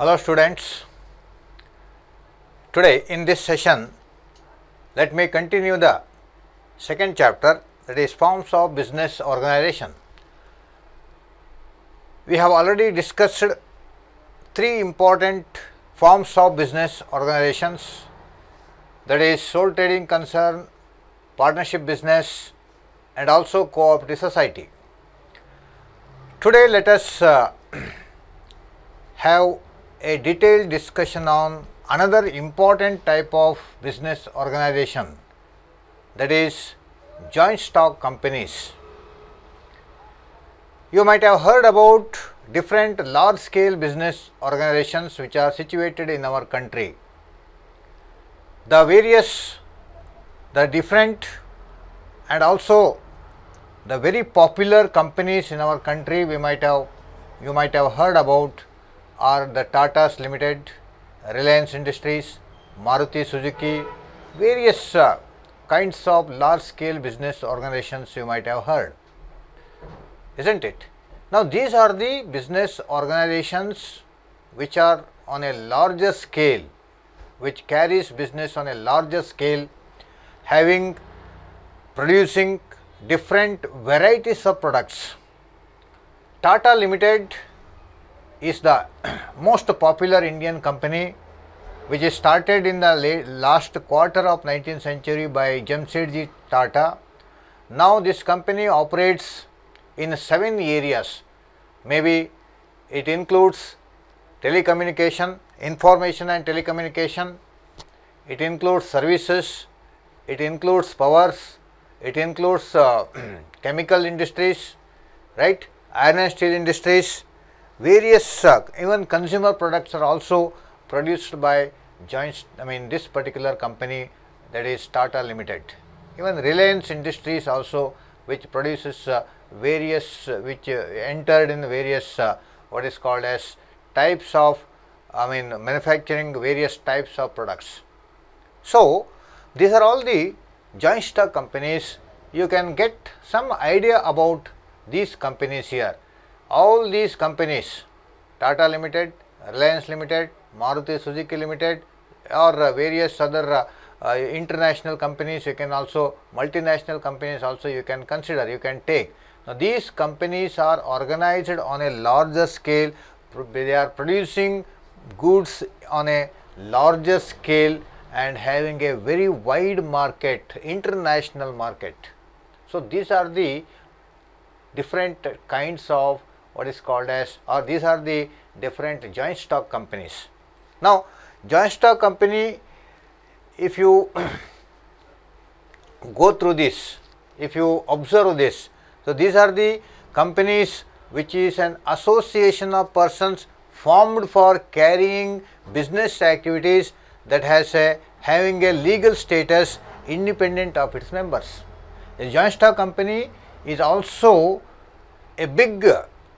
Hello students, today in this session let me continue the second chapter that is forms of business organization. We have already discussed three important forms of business organizations that is sole trading concern, partnership business and also cooperative society. Today let us uh, have a detailed discussion on another important type of business organization that is joint stock companies. You might have heard about different large scale business organizations which are situated in our country. The various, the different and also the very popular companies in our country we might have, you might have heard about are the Tatas Limited, Reliance Industries, Maruti Suzuki, various uh, kinds of large scale business organizations you might have heard, is not it? Now, these are the business organizations which are on a larger scale, which carries business on a larger scale, having producing different varieties of products. Tata Limited is the most popular Indian company which is started in the late, last quarter of 19th century by Jamshedji Tata. Now this company operates in seven areas. Maybe it includes telecommunication, information and telecommunication, it includes services, it includes powers, it includes uh, chemical industries, right, iron and steel industries, various uh, even consumer products are also produced by joints I mean this particular company that is Tata Limited. Even Reliance Industries also which produces uh, various uh, which uh, entered in various uh, what is called as types of I mean manufacturing various types of products. So, these are all the joint stock companies you can get some idea about these companies here all these companies Tata Limited, Reliance Limited, Maruti Suzuki Limited or uh, various other uh, uh, international companies you can also multinational companies also you can consider you can take now these companies are organized on a larger scale they are producing goods on a larger scale and having a very wide market international market so these are the different kinds of what is called as or these are the different joint stock companies. Now, joint stock company if you go through this, if you observe this, so these are the companies which is an association of persons formed for carrying business activities that has a having a legal status independent of its members. A joint stock company is also a big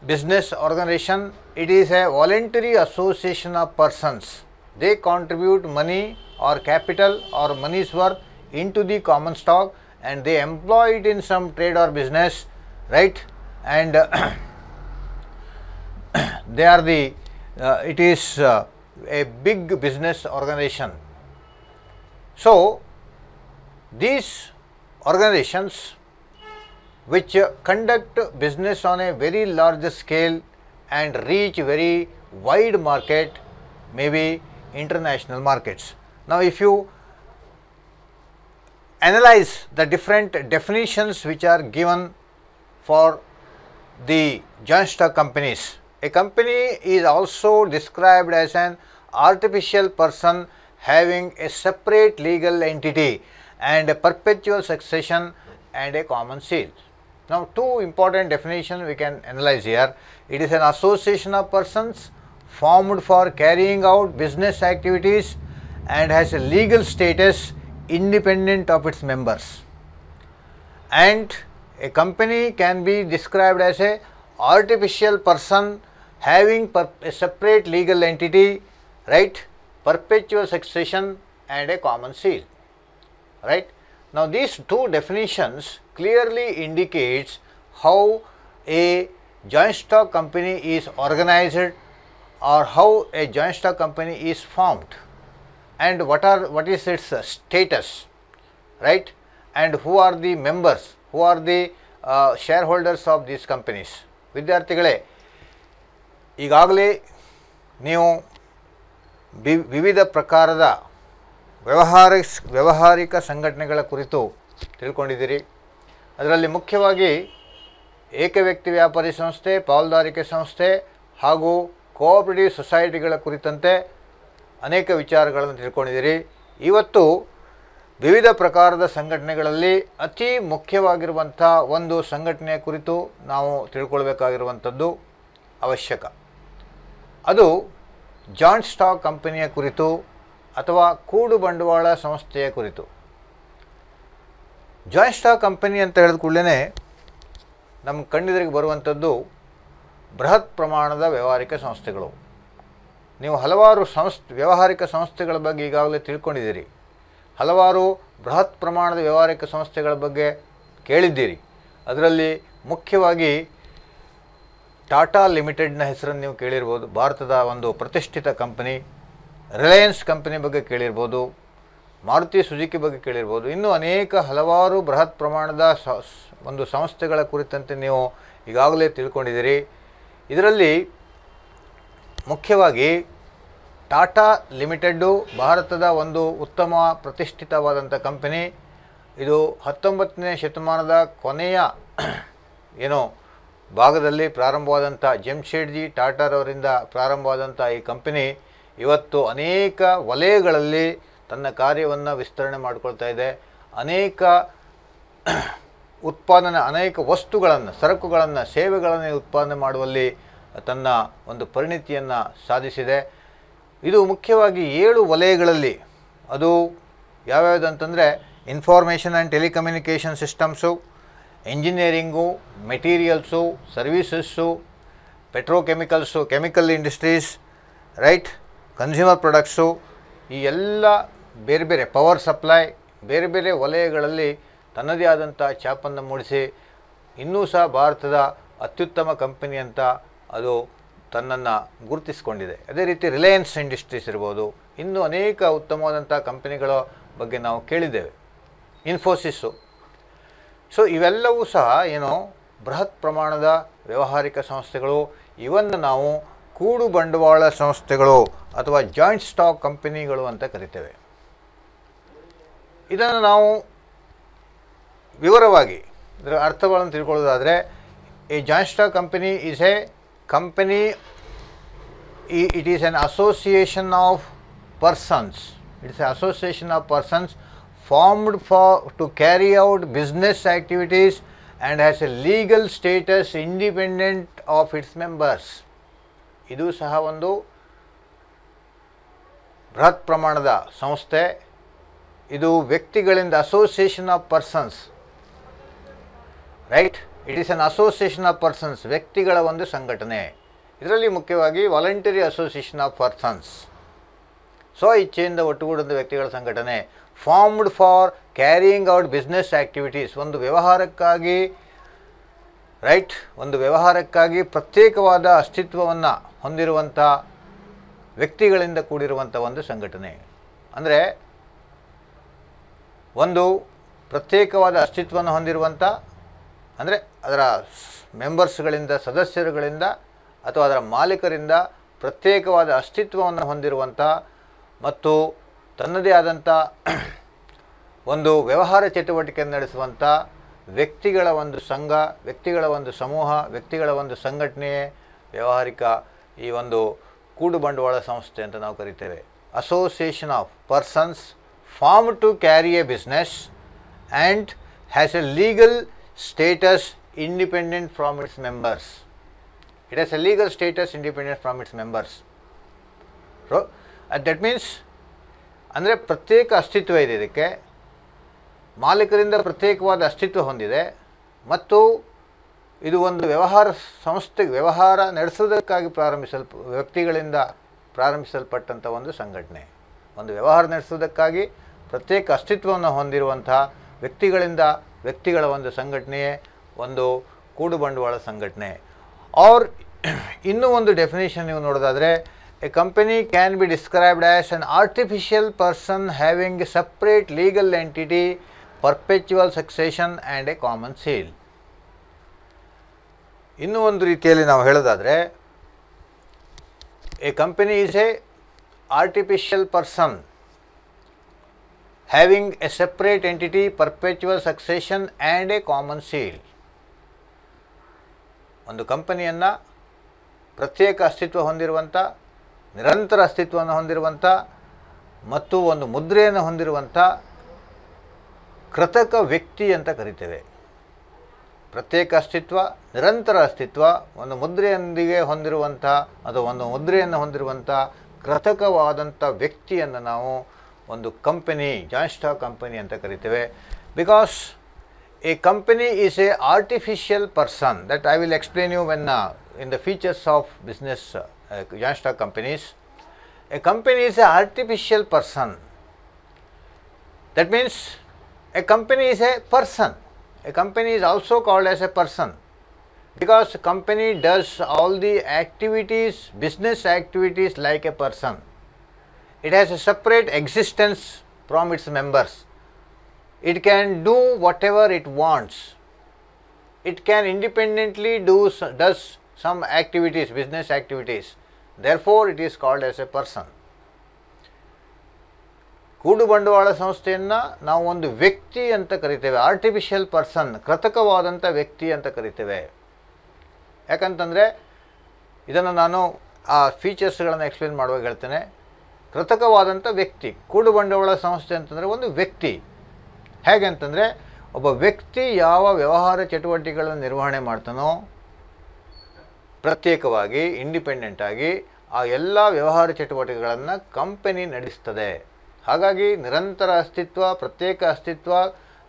business organization, it is a voluntary association of persons. They contribute money or capital or money's worth into the common stock and they employ it in some trade or business, right? And they are the, uh, it is uh, a big business organization. So, these organizations which conduct business on a very large scale and reach very wide market, maybe international markets. Now, if you analyze the different definitions which are given for the joint stock companies, a company is also described as an artificial person having a separate legal entity and a perpetual succession and a common seal. Now, two important definition we can analyze here. It is an association of persons formed for carrying out business activities and has a legal status independent of its members. And a company can be described as a artificial person having a separate legal entity, right, perpetual succession and a common seal, right. Now, these two definitions clearly indicates how a joint stock company is organized or how a joint stock company is formed and what are what is its status right and who are the members who are the uh, shareholders of these companies ವಿದ್ಯಾರ್ಥಿಗಳೇ ಈಗಾಗಲೇ ನೀವು ವಿವಿಧ prakarada ವ್ಯವಹಾರ ವ್ಯವಹಾರಿಕ ಸಂಘಟನೆಗಳ ಕುರಿತು ತಿಳ್ಕೊಂಡಿದ್ದೀರಿ ಅದರಲ್ಲಿ ಮುಖ್ಯವಾಗಿ ಏಕ ವ್ಯಕ್ತಿ ವ್ಯಾಪಾರಿ ಸಂಸ್ಥೆ ಪಾಲುದಾರಿಕೆ ಸಂಸ್ಥೆ ಹಾಗೂ ಕೋಆಪರೇಟಿವ್ ಸೊಸೈಟಿಗಳ ಕುರಿತಂತೆ ಅನೇಕ ವಿಚಾರಗಳನ್ನು ತಿಳ್ಕೊಂಡಿದ್ದೀರಿ ಇವತ್ತು ವಿವಿಧ ಪ್ರಕಾರದ ಸಂಘಟನೆಗಳಲ್ಲಿ ಅತಿ ಮುಖ್ಯವಾಗಿರುವಂಥ ಒಂದು ಸಂಘಟನೆಯ ಕುರಿತು ನಾವು ತಿಳ್ಕೊಳ್ಬೇಕಾಗಿರುವಂಥದ್ದು ಅವಶ್ಯಕ ಅದು ಜಾಯಿಂಟ್ ಸ್ಟಾಕ್ ಕಂಪನಿಯ ಕುರಿತು ಅಥವಾ ಕೂಡು ಬಂಡವಾಳ ಸಂಸ್ಥೆಯ ಕುರಿತು ಜಾಯಿಂಟ್ ಸ್ಟಾಕ್ ಕಂಪನಿ ಅಂತ ಹೇಳಿದ ಕೂಡಲೇ ನಮ್ಮ ಕಣ್ಣೆದುರಿಗೆ ಬರುವಂಥದ್ದು ಬೃಹತ್ ಪ್ರಮಾಣದ ವ್ಯವಹಾರಿಕ ಸಂಸ್ಥೆಗಳು ನೀವು ಹಲವಾರು ಸಂಸ್ಥೆ ವ್ಯವಹಾರಿಕ ಸಂಸ್ಥೆಗಳ ಬಗ್ಗೆ ಈಗಾಗಲೇ ತಿಳ್ಕೊಂಡಿದ್ದೀರಿ ಹಲವಾರು ಬೃಹತ್ ಪ್ರಮಾಣದ ವ್ಯವಹಾರಿಕ ಸಂಸ್ಥೆಗಳ ಬಗ್ಗೆ ಕೇಳಿದ್ದೀರಿ ಅದರಲ್ಲಿ ಮುಖ್ಯವಾಗಿ ಟಾಟಾ ಲಿಮಿಟೆಡ್ನ ಹೆಸರನ್ನು ನೀವು ಕೇಳಿರ್ಬೋದು ಭಾರತದ ಒಂದು ಪ್ರತಿಷ್ಠಿತ ಕಂಪನಿ ರಿಲಯನ್ಸ್ ಕಂಪನಿ ಬಗ್ಗೆ ಕೇಳಿರ್ಬೋದು ಮಾರುತಿ ಸುಜುಕಿ ಬಗ್ಗೆ ಕೇಳಿರ್ಬೋದು ಇನ್ನೂ ಅನೇಕ ಹಲವಾರು ಬೃಹತ್ ಪ್ರಮಾಣದ ಒಂದು ಸಂಸ್ಥೆಗಳ ಕುರಿತಂತೆ ನೀವು ಈಗಾಗಲೇ ತಿಳ್ಕೊಂಡಿದ್ದೀರಿ ಇದರಲ್ಲಿ ಮುಖ್ಯವಾಗಿ ಟಾಟಾ ಲಿಮಿಟೆಡ್ಡು ಭಾರತದ ಒಂದು ಉತ್ತಮ ಪ್ರತಿಷ್ಠಿತವಾದಂಥ ಕಂಪನಿ ಇದು ಹತ್ತೊಂಬತ್ತನೇ ಶತಮಾನದ ಕೊನೆಯ ಏನು ಭಾಗದಲ್ಲಿ ಪ್ರಾರಂಭವಾದಂಥ ಜೆಮ್ಶೇಡ್ಜಿ ಟಾಟಾರವರಿಂದ ಪ್ರಾರಂಭವಾದಂಥ ಈ ಕಂಪನಿ ಇವತ್ತು ಅನೇಕ ವಲಯಗಳಲ್ಲಿ ತನ್ನ ಕಾರ್ಯವನ್ನು ವಿಸ್ತರಣೆ ಮಾಡಿಕೊಳ್ತಾ ಇದೆ ಅನೇಕ ಉತ್ಪಾದನೆ ಅನೇಕ ವಸ್ತುಗಳನ್ನು ಸರಕುಗಳನ್ನು ಸೇವೆಗಳನ್ನು ಉತ್ಪಾದನೆ ಮಾಡುವಲ್ಲಿ ತನ್ನ ಒಂದು ಪರಿಣಿತಿಯನ್ನು ಸಾಧಿಸಿದೆ ಇದು ಮುಖ್ಯವಾಗಿ ಏಳು ವಲಯಗಳಲ್ಲಿ ಅದು ಯಾವ್ಯಾವುದಂತಂದರೆ information and telecommunication systems engineering materials services petrochemicals chemical industries right consumer products ಈ ಎಲ್ಲ ಬೇರೆ ಬೇರೆ ಪವರ್ ಸಪ್ಲೈ ಬೇರೆ ಬೇರೆ ವಲಯಗಳಲ್ಲಿ ತನ್ನದೇ ಆದಂಥ ಛಾಪನ್ನು ಮೂಡಿಸಿ ಇನ್ನೂ ಸಹ ಭಾರತದ ಅತ್ಯುತ್ತಮ ಕಂಪನಿ ಅಂತ ಅದು ತನ್ನನ್ನು ಗುರುತಿಸಿಕೊಂಡಿದೆ ಅದೇ ರೀತಿ ರಿಲಯನ್ಸ್ ಇಂಡಸ್ಟ್ರೀಸ್ ಇರ್ಬೋದು ಇನ್ನೂ ಅನೇಕ ಉತ್ತಮವಾದಂಥ ಕಂಪನಿಗಳ ಬಗ್ಗೆ ನಾವು ಕೇಳಿದ್ದೇವೆ ಇನ್ಫೋಸಿಸ್ಸು ಸೊ ಇವೆಲ್ಲವೂ ಸಹ ಏನು ಬೃಹತ್ ಪ್ರಮಾಣದ ವ್ಯವಹಾರಿಕ ಸಂಸ್ಥೆಗಳು ಇವನ್ನು ನಾವು ಕೂಡು ಬಂಡವಾಳ ಸಂಸ್ಥೆಗಳು ಅಥವಾ ಜಾಯಿಂಟ್ ಸ್ಟಾಕ್ ಕಂಪನಿಗಳು ಅಂತ ಕರಿತೇವೆ ಇದನ್ನು ನಾವು ವಿವರವಾಗಿ ಇದರ ಅರ್ಥಗಳನ್ನು ತಿಳ್ಕೊಳ್ಳೋದಾದರೆ a joint stock company is a company ಈ it is an association of persons it's a association of persons formed for to carry out business activities and has a legal status independent of its members ಇದು ಸಹ ಒಂದು ಬೃಹತ್ ಪ್ರಮಾಣದ ಸಂಸ್ಥೆ ಇದು ವ್ಯಕ್ತಿಗಳಿಂದ association of persons right it is an association of persons ವ್ಯಕ್ತಿಗಳ ಒಂದು ಸಂಘಟನೆ ಇದರಲ್ಲಿ ಮುಖ್ಯವಾಗಿ voluntary association of persons so ಇಚ್ಛೆಯಿಂದ ಒಟ್ಟುಗೂಡಿದ ವ್ಯಕ್ತಿಗಳ ಸಂಘಟನೆ formed for carrying out business activities ಒಂದು ವ್ಯವಹಾರಕ್ಕಾಗಿ ರೈಟ್ ಒಂದು ವ್ಯವಹಾರಕ್ಕಾಗಿ ಪ್ರತ್ಯೇಕವಾದ ಅಸ್ತಿತ್ವವನ್ನು ಹೊಂದಿರುವಂಥ ವ್ಯಕ್ತಿಗಳಿಂದ ಕೂಡಿರುವಂಥ ಒಂದು ಸಂಘಟನೆ ಅಂದರೆ ಒಂದು ಪ್ರತ್ಯೇಕವಾದ ಅಸ್ತಿತ್ವವನ್ನು ಹೊಂದಿರುವಂಥ ಅಂದರೆ ಅದರ ಮೆಂಬರ್ಸ್ಗಳಿಂದ ಸದಸ್ಯರುಗಳಿಂದ ಅಥವಾ ಅದರ ಮಾಲೀಕರಿಂದ ಪ್ರತ್ಯೇಕವಾದ ಅಸ್ತಿತ್ವವನ್ನು ಹೊಂದಿರುವಂಥ ಮತ್ತು ತನ್ನದೇ ಆದಂಥ ಒಂದು ವ್ಯವಹಾರ ಚಟುವಟಿಕೆಯನ್ನು ನಡೆಸುವಂಥ ವ್ಯಕ್ತಿಗಳ ಒಂದು ಸಂಘ ವ್ಯಕ್ತಿಗಳ ಒಂದು ಸಮೂಹ ವ್ಯಕ್ತಿಗಳ ಒಂದು ಸಂಘಟನೆಯೇ ವ್ಯಾವಹಾರಿಕ ಈ ಒಂದು ಕೂಡು ಬಂಡವಾಳ ಸಂಸ್ಥೆ ಅಂತ ನಾವು ಕರಿತೇವೆ association of persons form to carry a business and has a legal status independent from its members it has a legal status independent from its members so that means ಅಂದರೆ ಪ್ರತ್ಯೇಕ ಅಸ್ತಿತ್ವ ಇದೆ ಇದಕ್ಕೆ ಮಾಲೀಕರಿಂದ ಪ್ರತ್ಯೇಕವಾದ ಅಸ್ತಿತ್ವ ಹೊಂದಿದೆ ಮತ್ತು ಇದು ಒಂದು ವ್ಯವಹಾರ ಸಂಸ್ಥೆಗೆ ವ್ಯವಹಾರ ನಡೆಸೋದಕ್ಕಾಗಿ ಪ್ರಾರಂಭಿಸಲ್ಪ ವ್ಯಕ್ತಿಗಳಿಂದ ಪ್ರಾರಂಭಿಸಲ್ಪಟ್ಟಂಥ ಒಂದು ಸಂಘಟನೆ ಒಂದು ವ್ಯವಹಾರ ನಡೆಸೋದಕ್ಕಾಗಿ ಪ್ರತ್ಯೇಕ ಅಸ್ತಿತ್ವವನ್ನು ಹೊಂದಿರುವಂಥ ವ್ಯಕ್ತಿಗಳಿಂದ ವ್ಯಕ್ತಿಗಳ ಒಂದು ಸಂಘಟನೆಯೇ ಒಂದು ಕೂಡು ಬಂಡವಾಳ ಸಂಘಟನೆ ಆರ್ ಇನ್ನೂ ಒಂದು ಡೆಫಿನೇಷನ್ ನೀವು ನೋಡೋದಾದರೆ a company can be described as an artificial person having a separate legal entity perpetual succession and a common seal ಇನ್ನೂ ಒಂದು ರೀತಿಯಲ್ಲಿ ನಾವು ಹೇಳೋದಾದರೆ a company is a artificial person having a separate entity perpetual succession and a common seal ಒಂದು ಕಂಪನಿಯನ್ನು ಪ್ರತ್ಯೇಕ ಅಸ್ತಿತ್ವ ಹೊಂದಿರುವಂಥ ನಿರಂತರ ಅಸ್ತಿತ್ವವನ್ನು ಹೊಂದಿರುವಂಥ ಮತ್ತು ಒಂದು ಮುದ್ರೆಯನ್ನು ಹೊಂದಿರುವಂಥ ಕೃತಕ ವ್ಯಕ್ತಿ ಅಂತ ಕರಿತೇವೆ ಪ್ರತ್ಯೇಕ ಅಸ್ತಿತ್ವ ನಿರಂತರ ಅಸ್ತಿತ್ವ ಒಂದು ಮುದ್ರೆಯೊಂದಿಗೆ ಹೊಂದಿರುವಂಥ ಅಥವಾ ಒಂದು ಮುದ್ರೆಯನ್ನು ಹೊಂದಿರುವಂಥ ಕೃತಕವಾದಂಥ ವ್ಯಕ್ತಿಯನ್ನು ನಾವು ಒಂದು ಕಂಪನಿ ಜಾನ್ಸ್ಟಾ ಕಂಪನಿ ಅಂತ ಕರಿತೇವೆ because a company is a artificial person that I will explain you when in the features of business joint stock companies a company is a artificial person that means a company is a person A company is also called as a person because company does all the activities, business activities like a person. It has a separate existence from its members. It can do whatever it wants. It can independently do does some activities, business activities. Therefore, it is called as a person. ಕೂಡು ಬಂಡವಾಳ ಸಂಸ್ಥೆಯನ್ನು ನಾವು ಒಂದು ವ್ಯಕ್ತಿ ಅಂತ ಕರಿತೇವೆ artificial person ಕೃತಕವಾದಂಥ ವ್ಯಕ್ತಿ ಅಂತ ಕರಿತೇವೆ ಯಾಕಂತಂದರೆ ಇದನ್ನು ನಾನು ಆ ಫೀಚರ್ಸ್ಗಳನ್ನು ಎಕ್ಸ್ಪ್ಲೇನ್ ಮಾಡುವಾಗ ಹೇಳ್ತೇನೆ ಕೃತಕವಾದಂಥ ವ್ಯಕ್ತಿ ಕೂಡು ಬಂಡವಾಳ ಸಂಸ್ಥೆ ಅಂತಂದರೆ ಒಂದು ವ್ಯಕ್ತಿ ಹೇಗೆ ಅಂತಂದರೆ ಒಬ್ಬ ವ್ಯಕ್ತಿ ಯಾವ ವ್ಯವಹಾರ ಚಟುವಟಿಕೆಗಳನ್ನು ನಿರ್ವಹಣೆ ಮಾಡ್ತಾನೋ ಪ್ರತ್ಯೇಕವಾಗಿ ಇಂಡಿಪೆಂಡೆಂಟಾಗಿ ಆ ಎಲ್ಲ ವ್ಯವಹಾರ ಚಟುವಟಿಕೆಗಳನ್ನು ಕಂಪೆನಿ ನಡೆಸ್ತದೆ ಹಾಗಾಗಿ ನಿರಂತರ ಅಸ್ತಿತ್ವ ಪ್ರತ್ಯೇಕ ಅಸ್ತಿತ್ವ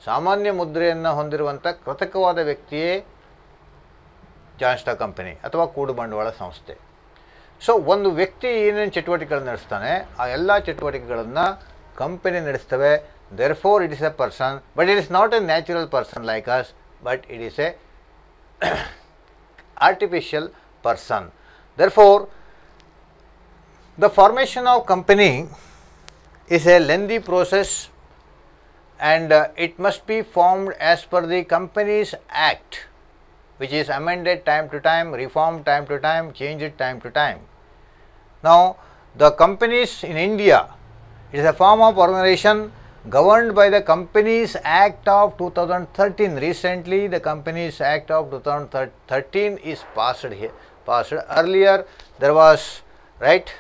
ಸಾಮಾನ್ಯ ಮುದ್ರೆಯನ್ನು ಹೊಂದಿರುವಂಥ ಕೃತಕವಾದ ವ್ಯಕ್ತಿಯೇ ಜಾನ್ಸ್ಟಾ ಕಂಪನಿ ಅಥವಾ ಕೂಡು ಬಂಡವಾಳ ಸಂಸ್ಥೆ ಸೊ ಒಂದು ವ್ಯಕ್ತಿ ಏನೇನು ಚಟುವಟಿಕೆಗಳನ್ನು ನಡೆಸ್ತಾನೆ ಆ ಎಲ್ಲ ಚಟುವಟಿಕೆಗಳನ್ನು ಕಂಪನಿ ನಡೆಸ್ತವೆ therefore it is a person but it is not a natural person like us but it is a artificial person therefore the formation of company is a lengthy process and uh, it must be formed as per the Companies Act which is amended time to time, reformed time to time, changed time to time. Now, the companies in India, it is a form of organization governed by the Companies Act of 2013. Recently, the Companies Act of 2013 is passed here. Passed earlier, there was right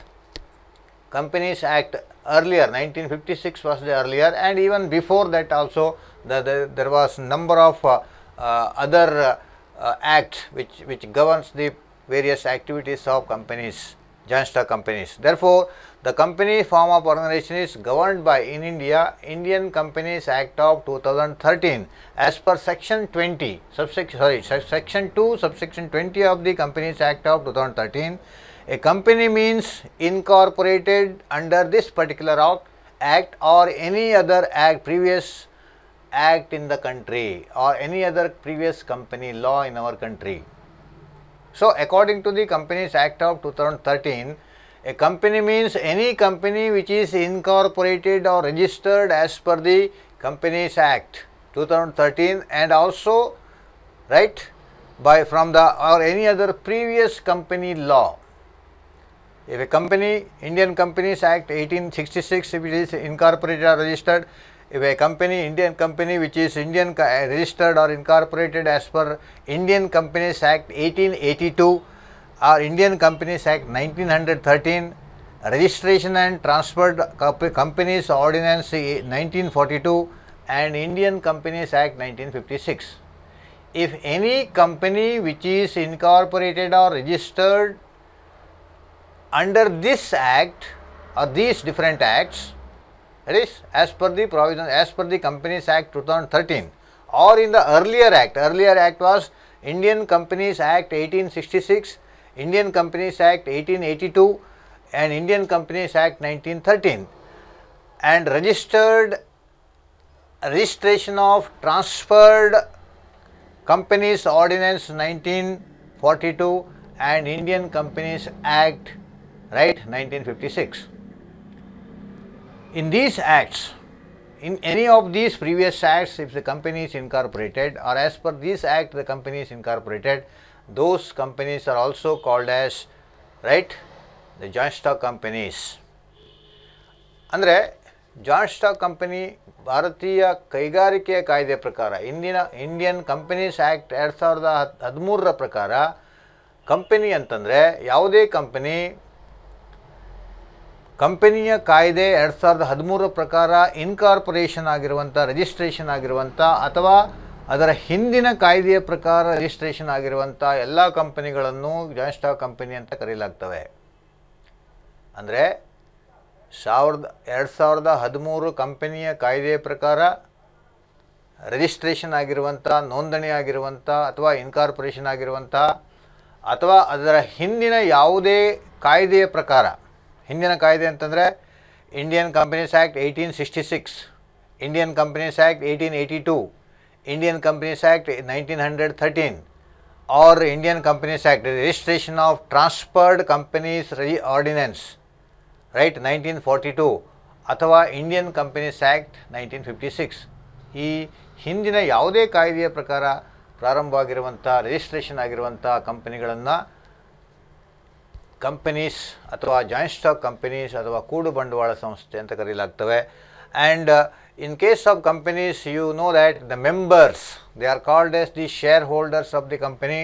Companies Act earlier 1956 was the earlier and even before that also the, the there was number of uh, uh, other uh, uh acts which which governs the various activities of companies joint stock companies therefore the company form of organization is governed by in india indian companies act of 2013 as per section 20 subsection sorry section 2 subsection 20 of the companies act of 2013 a company means incorporated under this particular act or any other act previous act in the country or any other previous company law in our country. So, according to the Companies Act of 2013, a company means any company which is incorporated or registered as per the Companies Act 2013 and also right by from the or any other previous company law if a company, Indian Companies Act 1866, if it is incorporated or registered, if a company, Indian company which is Indian eh, registered or incorporated as per Indian Companies Act 1882 or Indian Companies Act 1913, Registration and Transferred Companies Ordinance 1942 and Indian Companies Act 1956. If any company which is incorporated or registered under this act or these different acts, that is as per the provision as per the Companies Act 2013 or in the earlier act, earlier act was Indian Companies Act 1866, Indian Companies Act 1882 and Indian Companies Act 1913 and registered registration of transferred companies ordinance 1942 and Indian Companies Act right 1956. In these acts, in any of these previous acts, if the company is incorporated or as per this act the company is incorporated, those companies are also called as right the joint stock companies. andre joint stock Company ಭಾರತೀಯ ಕೈಗಾರಿಕೆಯ ಕಾಯ್ದೆ ಪ್ರಕಾರ ಇಂದಿನ Indian companies act ಎರಡು ಸಾವಿರದ ಹದಿಮೂರರ ಪ್ರಕಾರ company ಅಂತಂದರೆ ಯಾವುದೇ ಕಂಪನಿ ಕಂಪನಿಯ ಕಾಯ್ದೆ ಎರಡು ಸಾವಿರದ ಹದಿಮೂರರ ಪ್ರಕಾರ ಇನ್ಕಾರ್ಪೊರೇಷನ್ ಆಗಿರುವಂಥ ರಿಜಿಸ್ಟ್ರೇಷನ್ ಆಗಿರುವಂಥ ಅಥವಾ ಅದರ ಹಿಂದಿನ ಕಾಯ್ದೆಯ ಪ್ರಕಾರ ರಿಜಿಸ್ಟ್ರೇಷನ್ ಆಗಿರುವಂಥ ಎಲ್ಲ ಕಂಪನಿಗಳನ್ನು ಜಾಯಿಂಟ್ ಸ್ಟಾಕ್ ಕಂಪನಿ ಅಂತ ಕರೆಯಲಾಗ್ತವೆ ಅಂದರೆ ಸಾವಿರದ ಎರಡು ಸಾವಿರದ ಹದಿಮೂರು ಕಂಪನಿಯ ಕಾಯ್ದೆಯ ಪ್ರಕಾರ ರಿಜಿಸ್ಟ್ರೇಷನ್ ಆಗಿರುವಂಥ ನೋಂದಣಿ ಆಗಿರುವಂಥ ಅಥವಾ ಇನ್ಕಾರ್ಪೊರೇಷನ್ ಆಗಿರುವಂಥ ಅಥವಾ ಅದರ ಹಿಂದಿನ ಯಾವುದೇ ಕಾಯ್ದೆಯ ಪ್ರಕಾರ ಹಿಂದಿನ ಕಾಯ್ದೆ ಅಂತಂದರೆ Indian companies act eighteen sixty six Indian companies act eighteen eighty two Indian companies act nineteen hundred thirteen or Indian companies act registration of transferred companies re ordinance right nineteen forty two ಅಥವಾ Indian companies act nineteen fifty six ಈ ಹಿಂದಿನ ಯಾವುದೇ ಕಾಯ್ದೆಯ ಪ್ರಕಾರ ಪ್ರಾರಂಭವಾಗಿರುವಂಥ registration ಆಗಿರುವಂಥ ಕಂಪನಿಗಳನ್ನು companies ಅಥವಾ joint stock companies ಅಥವಾ ಕೂಡು ಬಂಡವಾಳ ಸಂಸ್ಥೆ ಅಂತ ಕರೆಯಲಾಗ್ತವೆ and in case of companies you know that the members they are called as the shareholders of the company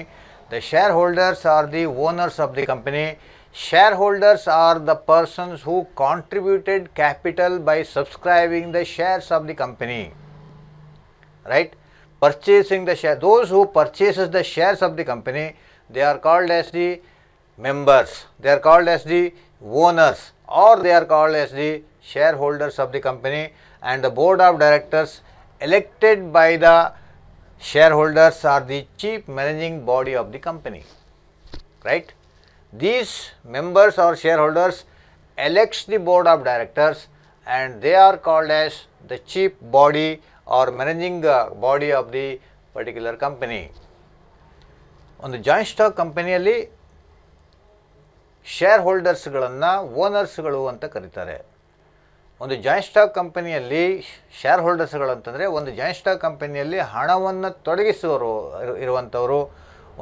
the shareholders are the owners of the company shareholders are the persons who contributed capital by subscribing the shares of the company right purchasing the share those who purchases the shares of the company they are called as the members. They are called as the owners or they are called as the shareholders of the company and the board of directors elected by the shareholders are the chief managing body of the company, right. These members or shareholders elects the board of directors and they are called as the chief body or managing uh, body of the particular company. On the joint stock company, ಶೇರ್ ಹೋಲ್ಡರ್ಸ್ಗಳನ್ನು ಓನರ್ಸ್ಗಳು ಅಂತ ಕರೀತಾರೆ ಒಂದು joint stock ಕಂಪನಿಯಲ್ಲಿ ಶೇರ್ ಹೋಲ್ಡರ್ಸ್ಗಳು ಅಂತಂದರೆ ಒಂದು ಜಾಯಿಂಟ್ ಸ್ಟಾಕ್ ಕಂಪನಿಯಲ್ಲಿ ಹಣವನ್ನು ತೊಡಗಿಸುವರು ಇರುವಂಥವರು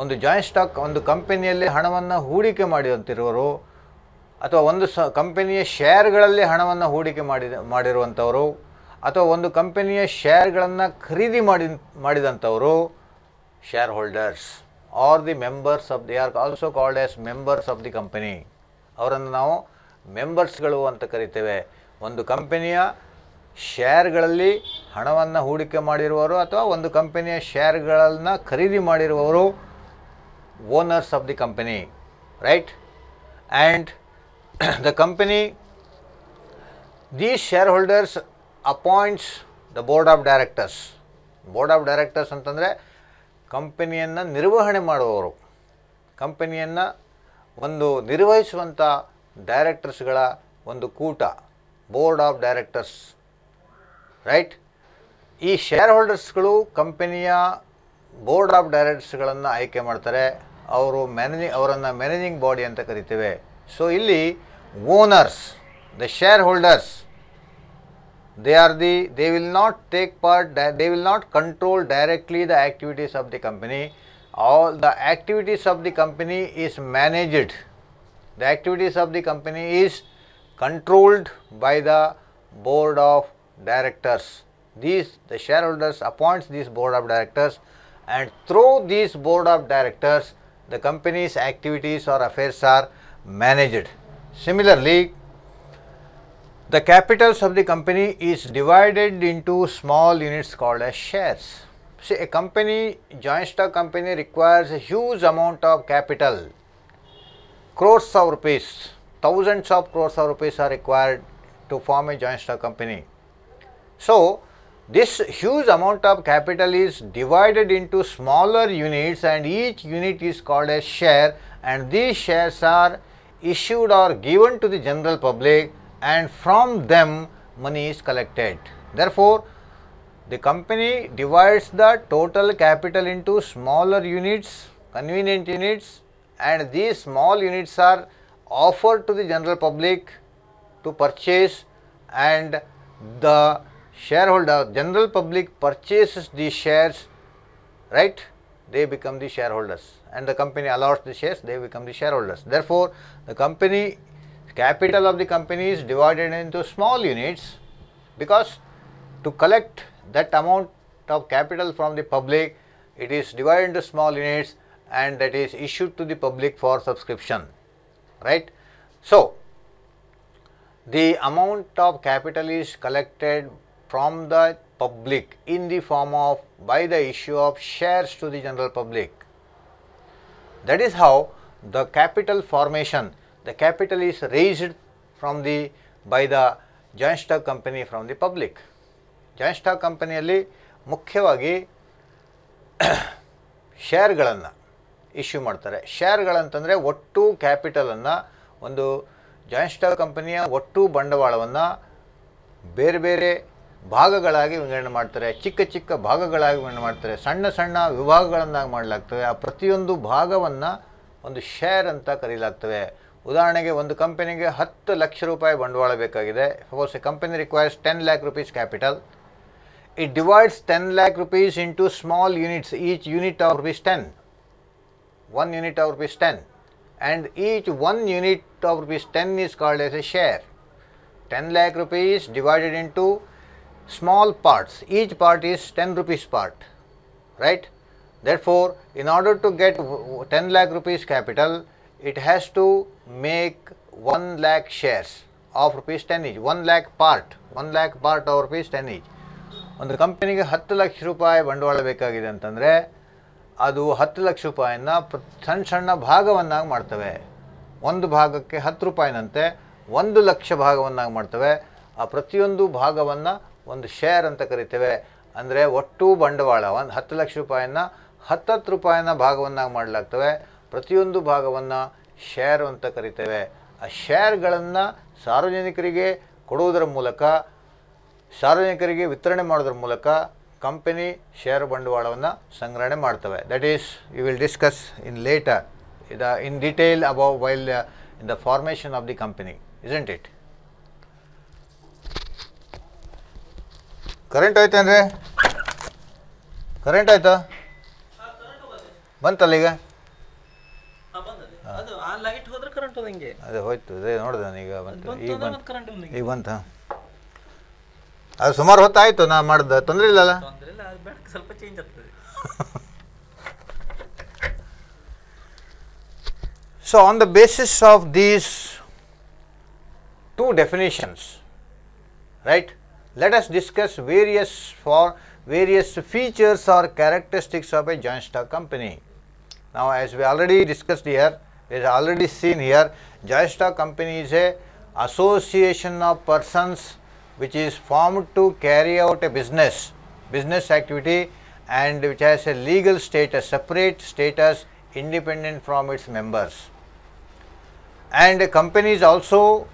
ಒಂದು ಜಾಯಿಂಟ್ ಸ್ಟಾಕ್ ಒಂದು ಕಂಪನಿಯಲ್ಲಿ ಹಣವನ್ನು ಹೂಡಿಕೆ ಮಾಡಿರುವಂತಿರುವರು ಅಥವಾ ಒಂದು ಸ ಕಂಪನಿಯ ಶೇರ್ಗಳಲ್ಲಿ ಹಣವನ್ನು ಹೂಡಿಕೆ ಮಾಡಿ ಮಾಡಿರುವಂಥವರು ಅಥವಾ ಒಂದು ಕಂಪನಿಯ ಶೇರ್ಗಳನ್ನು ಖರೀದಿ ಮಾಡಿ ಮಾಡಿದಂಥವರು shareholders are the members of the are also called as members of the company ಅವರನ್ನು ನಾವು ಮೆಂಬರ್ಸ್ಗಳು ಅಂತ ಕರಿತೇವೆ ಒಂದು ಕಂಪನಿಯ ಶೇರ್ಗಳಲ್ಲಿ ಹಣವನ್ನು ಹೂಡಿಕೆ ಮಾಡಿರುವವರು ಅಥವಾ ಒಂದು ಕಂಪನಿಯ ಶೇರ್ಗಳನ್ನು ಖರೀದಿ ಮಾಡಿರುವವರು owners of the company right and the company these shareholders appoints the board of directors board of directors ಅಂತಂದರೆ ಕಂಪನಿಯನ್ನು ನಿರ್ವಹಣೆ ಮಾಡುವವರು ಕಂಪನಿಯನ್ನು ಒಂದು ನಿರ್ವಹಿಸುವಂಥ ಡೈರೆಕ್ಟರ್ಸ್ಗಳ ಒಂದು ಕೂಟ ಬೋರ್ಡ್ ಆಫ್ ಡೈರೆಕ್ಟರ್ಸ್ ರೈಟ್ ಈ ಶೇರ್ ಹೋಲ್ಡರ್ಸ್ಗಳು ಕಂಪನಿಯ ಬೋರ್ಡ್ ಆಫ್ ಡೈರೆಕ್ಟರ್ಸ್ಗಳನ್ನು ಆಯ್ಕೆ ಮಾಡ್ತಾರೆ ಅವರು ಮ್ಯಾನೇಜಿಂಗ್ ಅವರನ್ನು ಮ್ಯಾನೇಜಿಂಗ್ ಬಾಡಿ ಅಂತ ಕರಿತೇವೆ ಸೊ ಇಲ್ಲಿ owners the shareholders they are the they will not take part they will not control directly the activities of the company all the activities of the company is managed the activities of the company is controlled by the board of directors these the shareholders appoints this board of directors and through this board of directors the company's activities or affairs are managed similarly the capitals of the company is divided into small units called as shares. See, a company, joint stock company requires a huge amount of capital, crores of rupees, thousands of crores of rupees are required to form a joint stock company. So, this huge amount of capital is divided into smaller units and each unit is called a share and these shares are issued or given to the general public and from them money is collected. Therefore, the company divides the total capital into smaller units, convenient units and these small units are offered to the general public to purchase and the shareholder, general public purchases the shares, right? They become the shareholders and the company allows the shares, they become the shareholders. Therefore, the company capital of the company is divided into small units because to collect that amount of capital from the public, it is divided into small units and that is issued to the public for subscription, right. So, the amount of capital is collected from the public in the form of by the issue of shares to the general public. That is how the capital formation the capital is raised from the by the joint stock company from the public ಜಾಯಿಂಟ್ stock ಕಂಪನಿಯಲ್ಲಿ ಮುಖ್ಯವಾಗಿ ಶೇರ್ಗಳನ್ನು issue ಮಾಡ್ತಾರೆ ಶೇರ್ಗಳಂತಂದರೆ ಒಟ್ಟು ಕ್ಯಾಪಿಟಲನ್ನು ಒಂದು joint stock ಕಂಪನಿಯ ಒಟ್ಟು ಬಂಡವಾಳವನ್ನು ಬೇರೆ ಬೇರೆ ಭಾಗಗಳಾಗಿ ವಿಂಗಡಣೆ ಮಾಡ್ತಾರೆ ಚಿಕ್ಕ ಚಿಕ್ಕ ಭಾಗಗಳಾಗಿ ವಿಂಗಡಣೆ ಮಾಡ್ತಾರೆ ಸಣ್ಣ ಸಣ್ಣ ವಿಭಾಗಗಳನ್ನಾಗಿ ಮಾಡಲಾಗ್ತವೆ ಆ ಪ್ರತಿಯೊಂದು ಭಾಗವನ್ನು ಒಂದು ಶೇರ್ ಅಂತ ಕರೀಲಾಗ್ತವೆ ಉದಾಹರಣೆಗೆ ಒಂದು ಕಂಪನಿಗೆ ಹತ್ತು ಲಕ್ಷ ರೂಪಾಯಿ ಬಂಡವಾಳ ಬೇಕಾಗಿದೆ suppose a company requires ten lakh rupees capital it divides ten lakh rupees into small units each unit of rupees ten one unit of rupees ten and each one unit of rupees 10 is called as a share. 10 lakh rupees divided into small parts, each part is 10 rupees part, right. Therefore, in order to get 10 lakh rupees capital, it has to make 1 lakh shares of rupees 10 each, 1 lakh part, 1 lakh part of rupees 10 ಒಂದು ಕಂಪನಿಗೆ ಹತ್ತು ಲಕ್ಷ ರೂಪಾಯಿ ಬಂಡವಾಳ ಬೇಕಾಗಿದೆ ಅಂತಂದರೆ ಅದು ಹತ್ತು ಲಕ್ಷ ರೂಪಾಯಿನ ಸಣ್ಣ ಸಣ್ಣ ಭಾಗವನ್ನಾಗಿ ಮಾಡ್ತವೆ ಒಂದು ಭಾಗಕ್ಕೆ ಹತ್ತು ರೂಪಾಯಿನಂತೆ ಒಂದು ಲಕ್ಷ ಭಾಗವನ್ನಾಗಿ ಮಾಡ್ತವೆ ಆ ಪ್ರತಿಯೊಂದು ಭಾಗವನ್ನು ಒಂದು ಶೇರ್ ಅಂತ ಕರಿತೇವೆ ಅಂದರೆ ಒಟ್ಟು ಬಂಡವಾಳ ಒಂದು ಹತ್ತು ಲಕ್ಷ ರೂಪಾಯಿನ ಹತ್ತತ್ತು ರೂಪಾಯಿನ ಭಾಗವನ್ನಾಗಿ ಮಾಡಲಾಗ್ತವೆ ಪ್ರತಿಯೊಂದು ಭಾಗವನ್ನು ಶೇರು ಅಂತ ಕರಿತೇವೆ ಆ ಶೇರ್ಗಳನ್ನು ಸಾರ್ವಜನಿಕರಿಗೆ ಕೊಡುವುದರ ಮೂಲಕ ಸಾರ್ವಜನಿಕರಿಗೆ ವಿತರಣೆ ಮಾಡೋದ್ರ ಮೂಲಕ ಕಂಪನಿ ಷೇರು ಬಂಡವಾಳವನ್ನು ಸಂಗ್ರಹಣೆ ಮಾಡ್ತವೆ that is you will discuss in later ಇದ in detail about while in the formation of the company isn't it current ಆಯ್ತೇನ್ರಿ ಕರೆಂಟ್ ಆಯ್ತಾ ಬಂತಲ್ಲ ಈಗ ಅದು ಆ ಲೈಟ್ ಹೋದ್ರೆ ಕರೆಂಟ್ ಹೋದ ಹಿಂಗೆ ಅದೇ ಹೋಯ್ತು ಅದೇ ನೋಡಿದೆ ನಾನೀಗ ಬಂತು ಈಗ ಬಂತು ಕರೆಂಟ್ ಈಗ ಬಂತ ಅದು ಸುಮಾರು ಹೊತ್ತಾಯ್ತು ನಾ ಮಾಡ್ದೆ ತೊಂದರೆ ಇಲ್ಲಲ್ಲ ತೊಂದರೆ ಇಲ್ಲ ಅದು ಬೆಳಕು ಸ್ವಲ್ಪ ಚೇಂಜ್ ಆಗ್ತದೆ So, on the basis of these two definitions, right, let us discuss various for various features or characteristics of a joint stock company. Now, as we already discussed here, is already seen here. Joysta company is a association of persons which is formed to carry out a business, business activity and which has a legal status, separate status independent from its members. And a company is also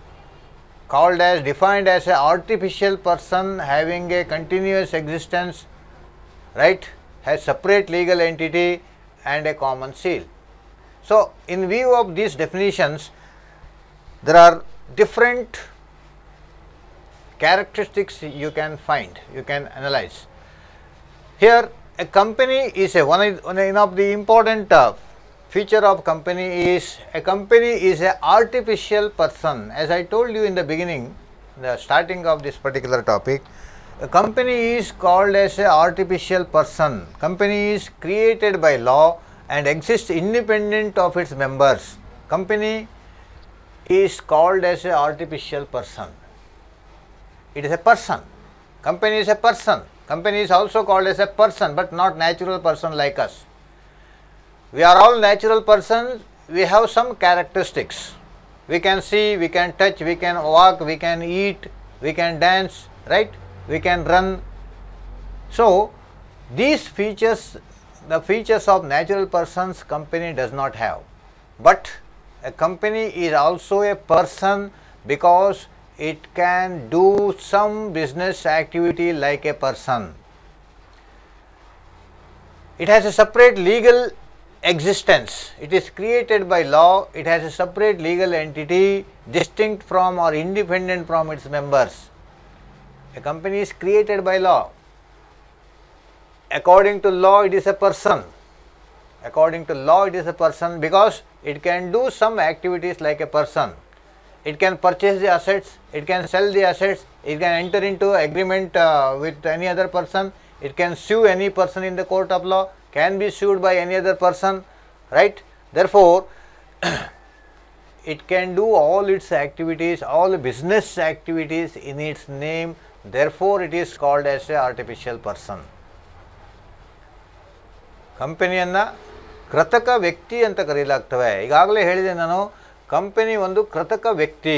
called as defined as an artificial person having a continuous existence, right, has separate legal entity and a common seal. So, in view of these definitions, there are different characteristics you can find, you can analyze. Here a company is a one, one of the important uh, feature of company is a company is a artificial person as I told you in the beginning the starting of this particular topic a company is called as a artificial person company is created by law and exists independent of its members. Company is called as an artificial person. It is a person. Company is a person. Company is also called as a person but not natural person like us. We are all natural persons. We have some characteristics. We can see, we can touch, we can walk, we can eat, we can dance, right? We can run. So, these features the features of natural persons company does not have. But a company is also a person because it can do some business activity like a person. It has a separate legal existence. It is created by law. It has a separate legal entity distinct from or independent from its members. A company is created by law according to law it is a person according to law it is a person because it can do some activities like a person it can purchase the assets it can sell the assets it can enter into agreement uh, with any other person it can sue any person in the court of law can be sued by any other person right therefore it can do all its activities all business activities in its name therefore it is called as a artificial person ಕಂಪೆನಿಯನ್ನು ಕೃತಕ ವ್ಯಕ್ತಿ ಅಂತ ಕರೀಲಾಗ್ತವೆ ಈಗಾಗಲೇ ಹೇಳಿದೆ ನಾನು company ಒಂದು ಕೃತಕ ವ್ಯಕ್ತಿ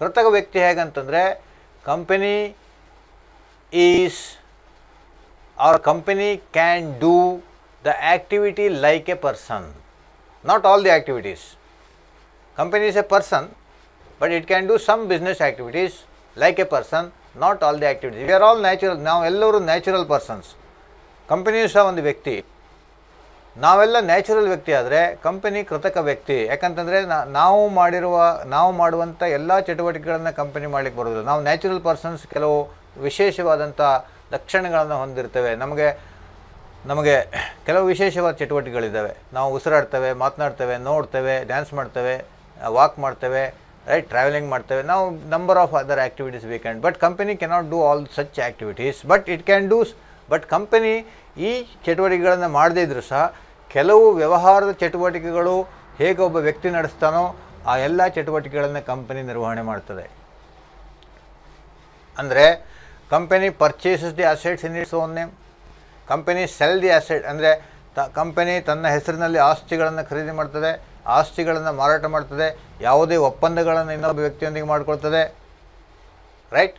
ಕೃತಕ ವ್ಯಕ್ತಿ ಹೇಗಂತಂದರೆ company is or company can do the activity like a person not all the activities company is a person but it can do some business activities like a person not all the activities we are all natural ನಾವು ಎಲ್ಲರೂ natural persons ಕಂಪೆನಿಯೂ ಸಹ ಒಂದು ವ್ಯಕ್ತಿ ನಾವೆಲ್ಲ natural ವ್ಯಕ್ತಿ ಆದರೆ company ಕೃತಕ ವ್ಯಕ್ತಿ ಯಾಕಂತಂದರೆ ನಾವು ಮಾಡಿರುವ ನಾವು ಮಾಡುವಂಥ ಎಲ್ಲ ಚಟುವಟಿಕೆಗಳನ್ನು ಕಂಪನಿ ಮಾಡಲಿಕ್ಕೆ ಬರೋದಿಲ್ಲ ನಾವು ನ್ಯಾಚುರಲ್ ಪರ್ಸನ್ಸ್ ಕೆಲವು ವಿಶೇಷವಾದಂಥ ಲಕ್ಷಣಗಳನ್ನು ಹೊಂದಿರ್ತೇವೆ ನಮಗೆ ನಮಗೆ ಕೆಲವು ವಿಶೇಷವಾದ ಚಟುವಟಿಕೆಗಳಿದ್ದಾವೆ ನಾವು ಉಸಿರಾಡ್ತೇವೆ ಮಾತನಾಡ್ತೇವೆ ನೋಡ್ತೇವೆ ಡ್ಯಾನ್ಸ್ ಮಾಡ್ತೇವೆ ವಾಕ್ ಮಾಡ್ತೇವೆ ರೈಟ್ ಟ್ರಾವೆಲಿಂಗ್ ಮಾಡ್ತೇವೆ ನಾವು number of other activities we can but company cannot do all such activities but it can does but company ಈ ಚಟುವಟಿಕೆಗಳನ್ನು ಮಾಡದೇ ಇದ್ರೂ ಸಹ ಕೆಲವು ವ್ಯವಹಾರದ ಚಟುವಟಿಕೆಗಳು ಹೇಗೆ ಒಬ್ಬ ವ್ಯಕ್ತಿ ನಡೆಸ್ತಾನೋ ಆ ಎಲ್ಲ ಚಟುವಟಿಕೆಗಳನ್ನು ಕಂಪನಿ ನಿರ್ವಹಣೆ ಮಾಡ್ತದೆ ಅಂದರೆ company purchases the assets in its own name company sell the asset ಅಂದರೆ ತ ಕಂಪನಿ ತನ್ನ ಹೆಸರಿನಲ್ಲಿ ಆಸ್ತಿಗಳನ್ನು ಖರೀದಿ ಮಾಡ್ತದೆ ಆಸ್ತಿಗಳನ್ನು ಮಾರಾಟ ಮಾಡ್ತದೆ ಯಾವುದೇ ಒಪ್ಪಂದಗಳನ್ನು ಇನ್ನೊಬ್ಬ ವ್ಯಕ್ತಿಯೊಂದಿಗೆ ಮಾಡಿಕೊಳ್ತದೆ ರೈಟ್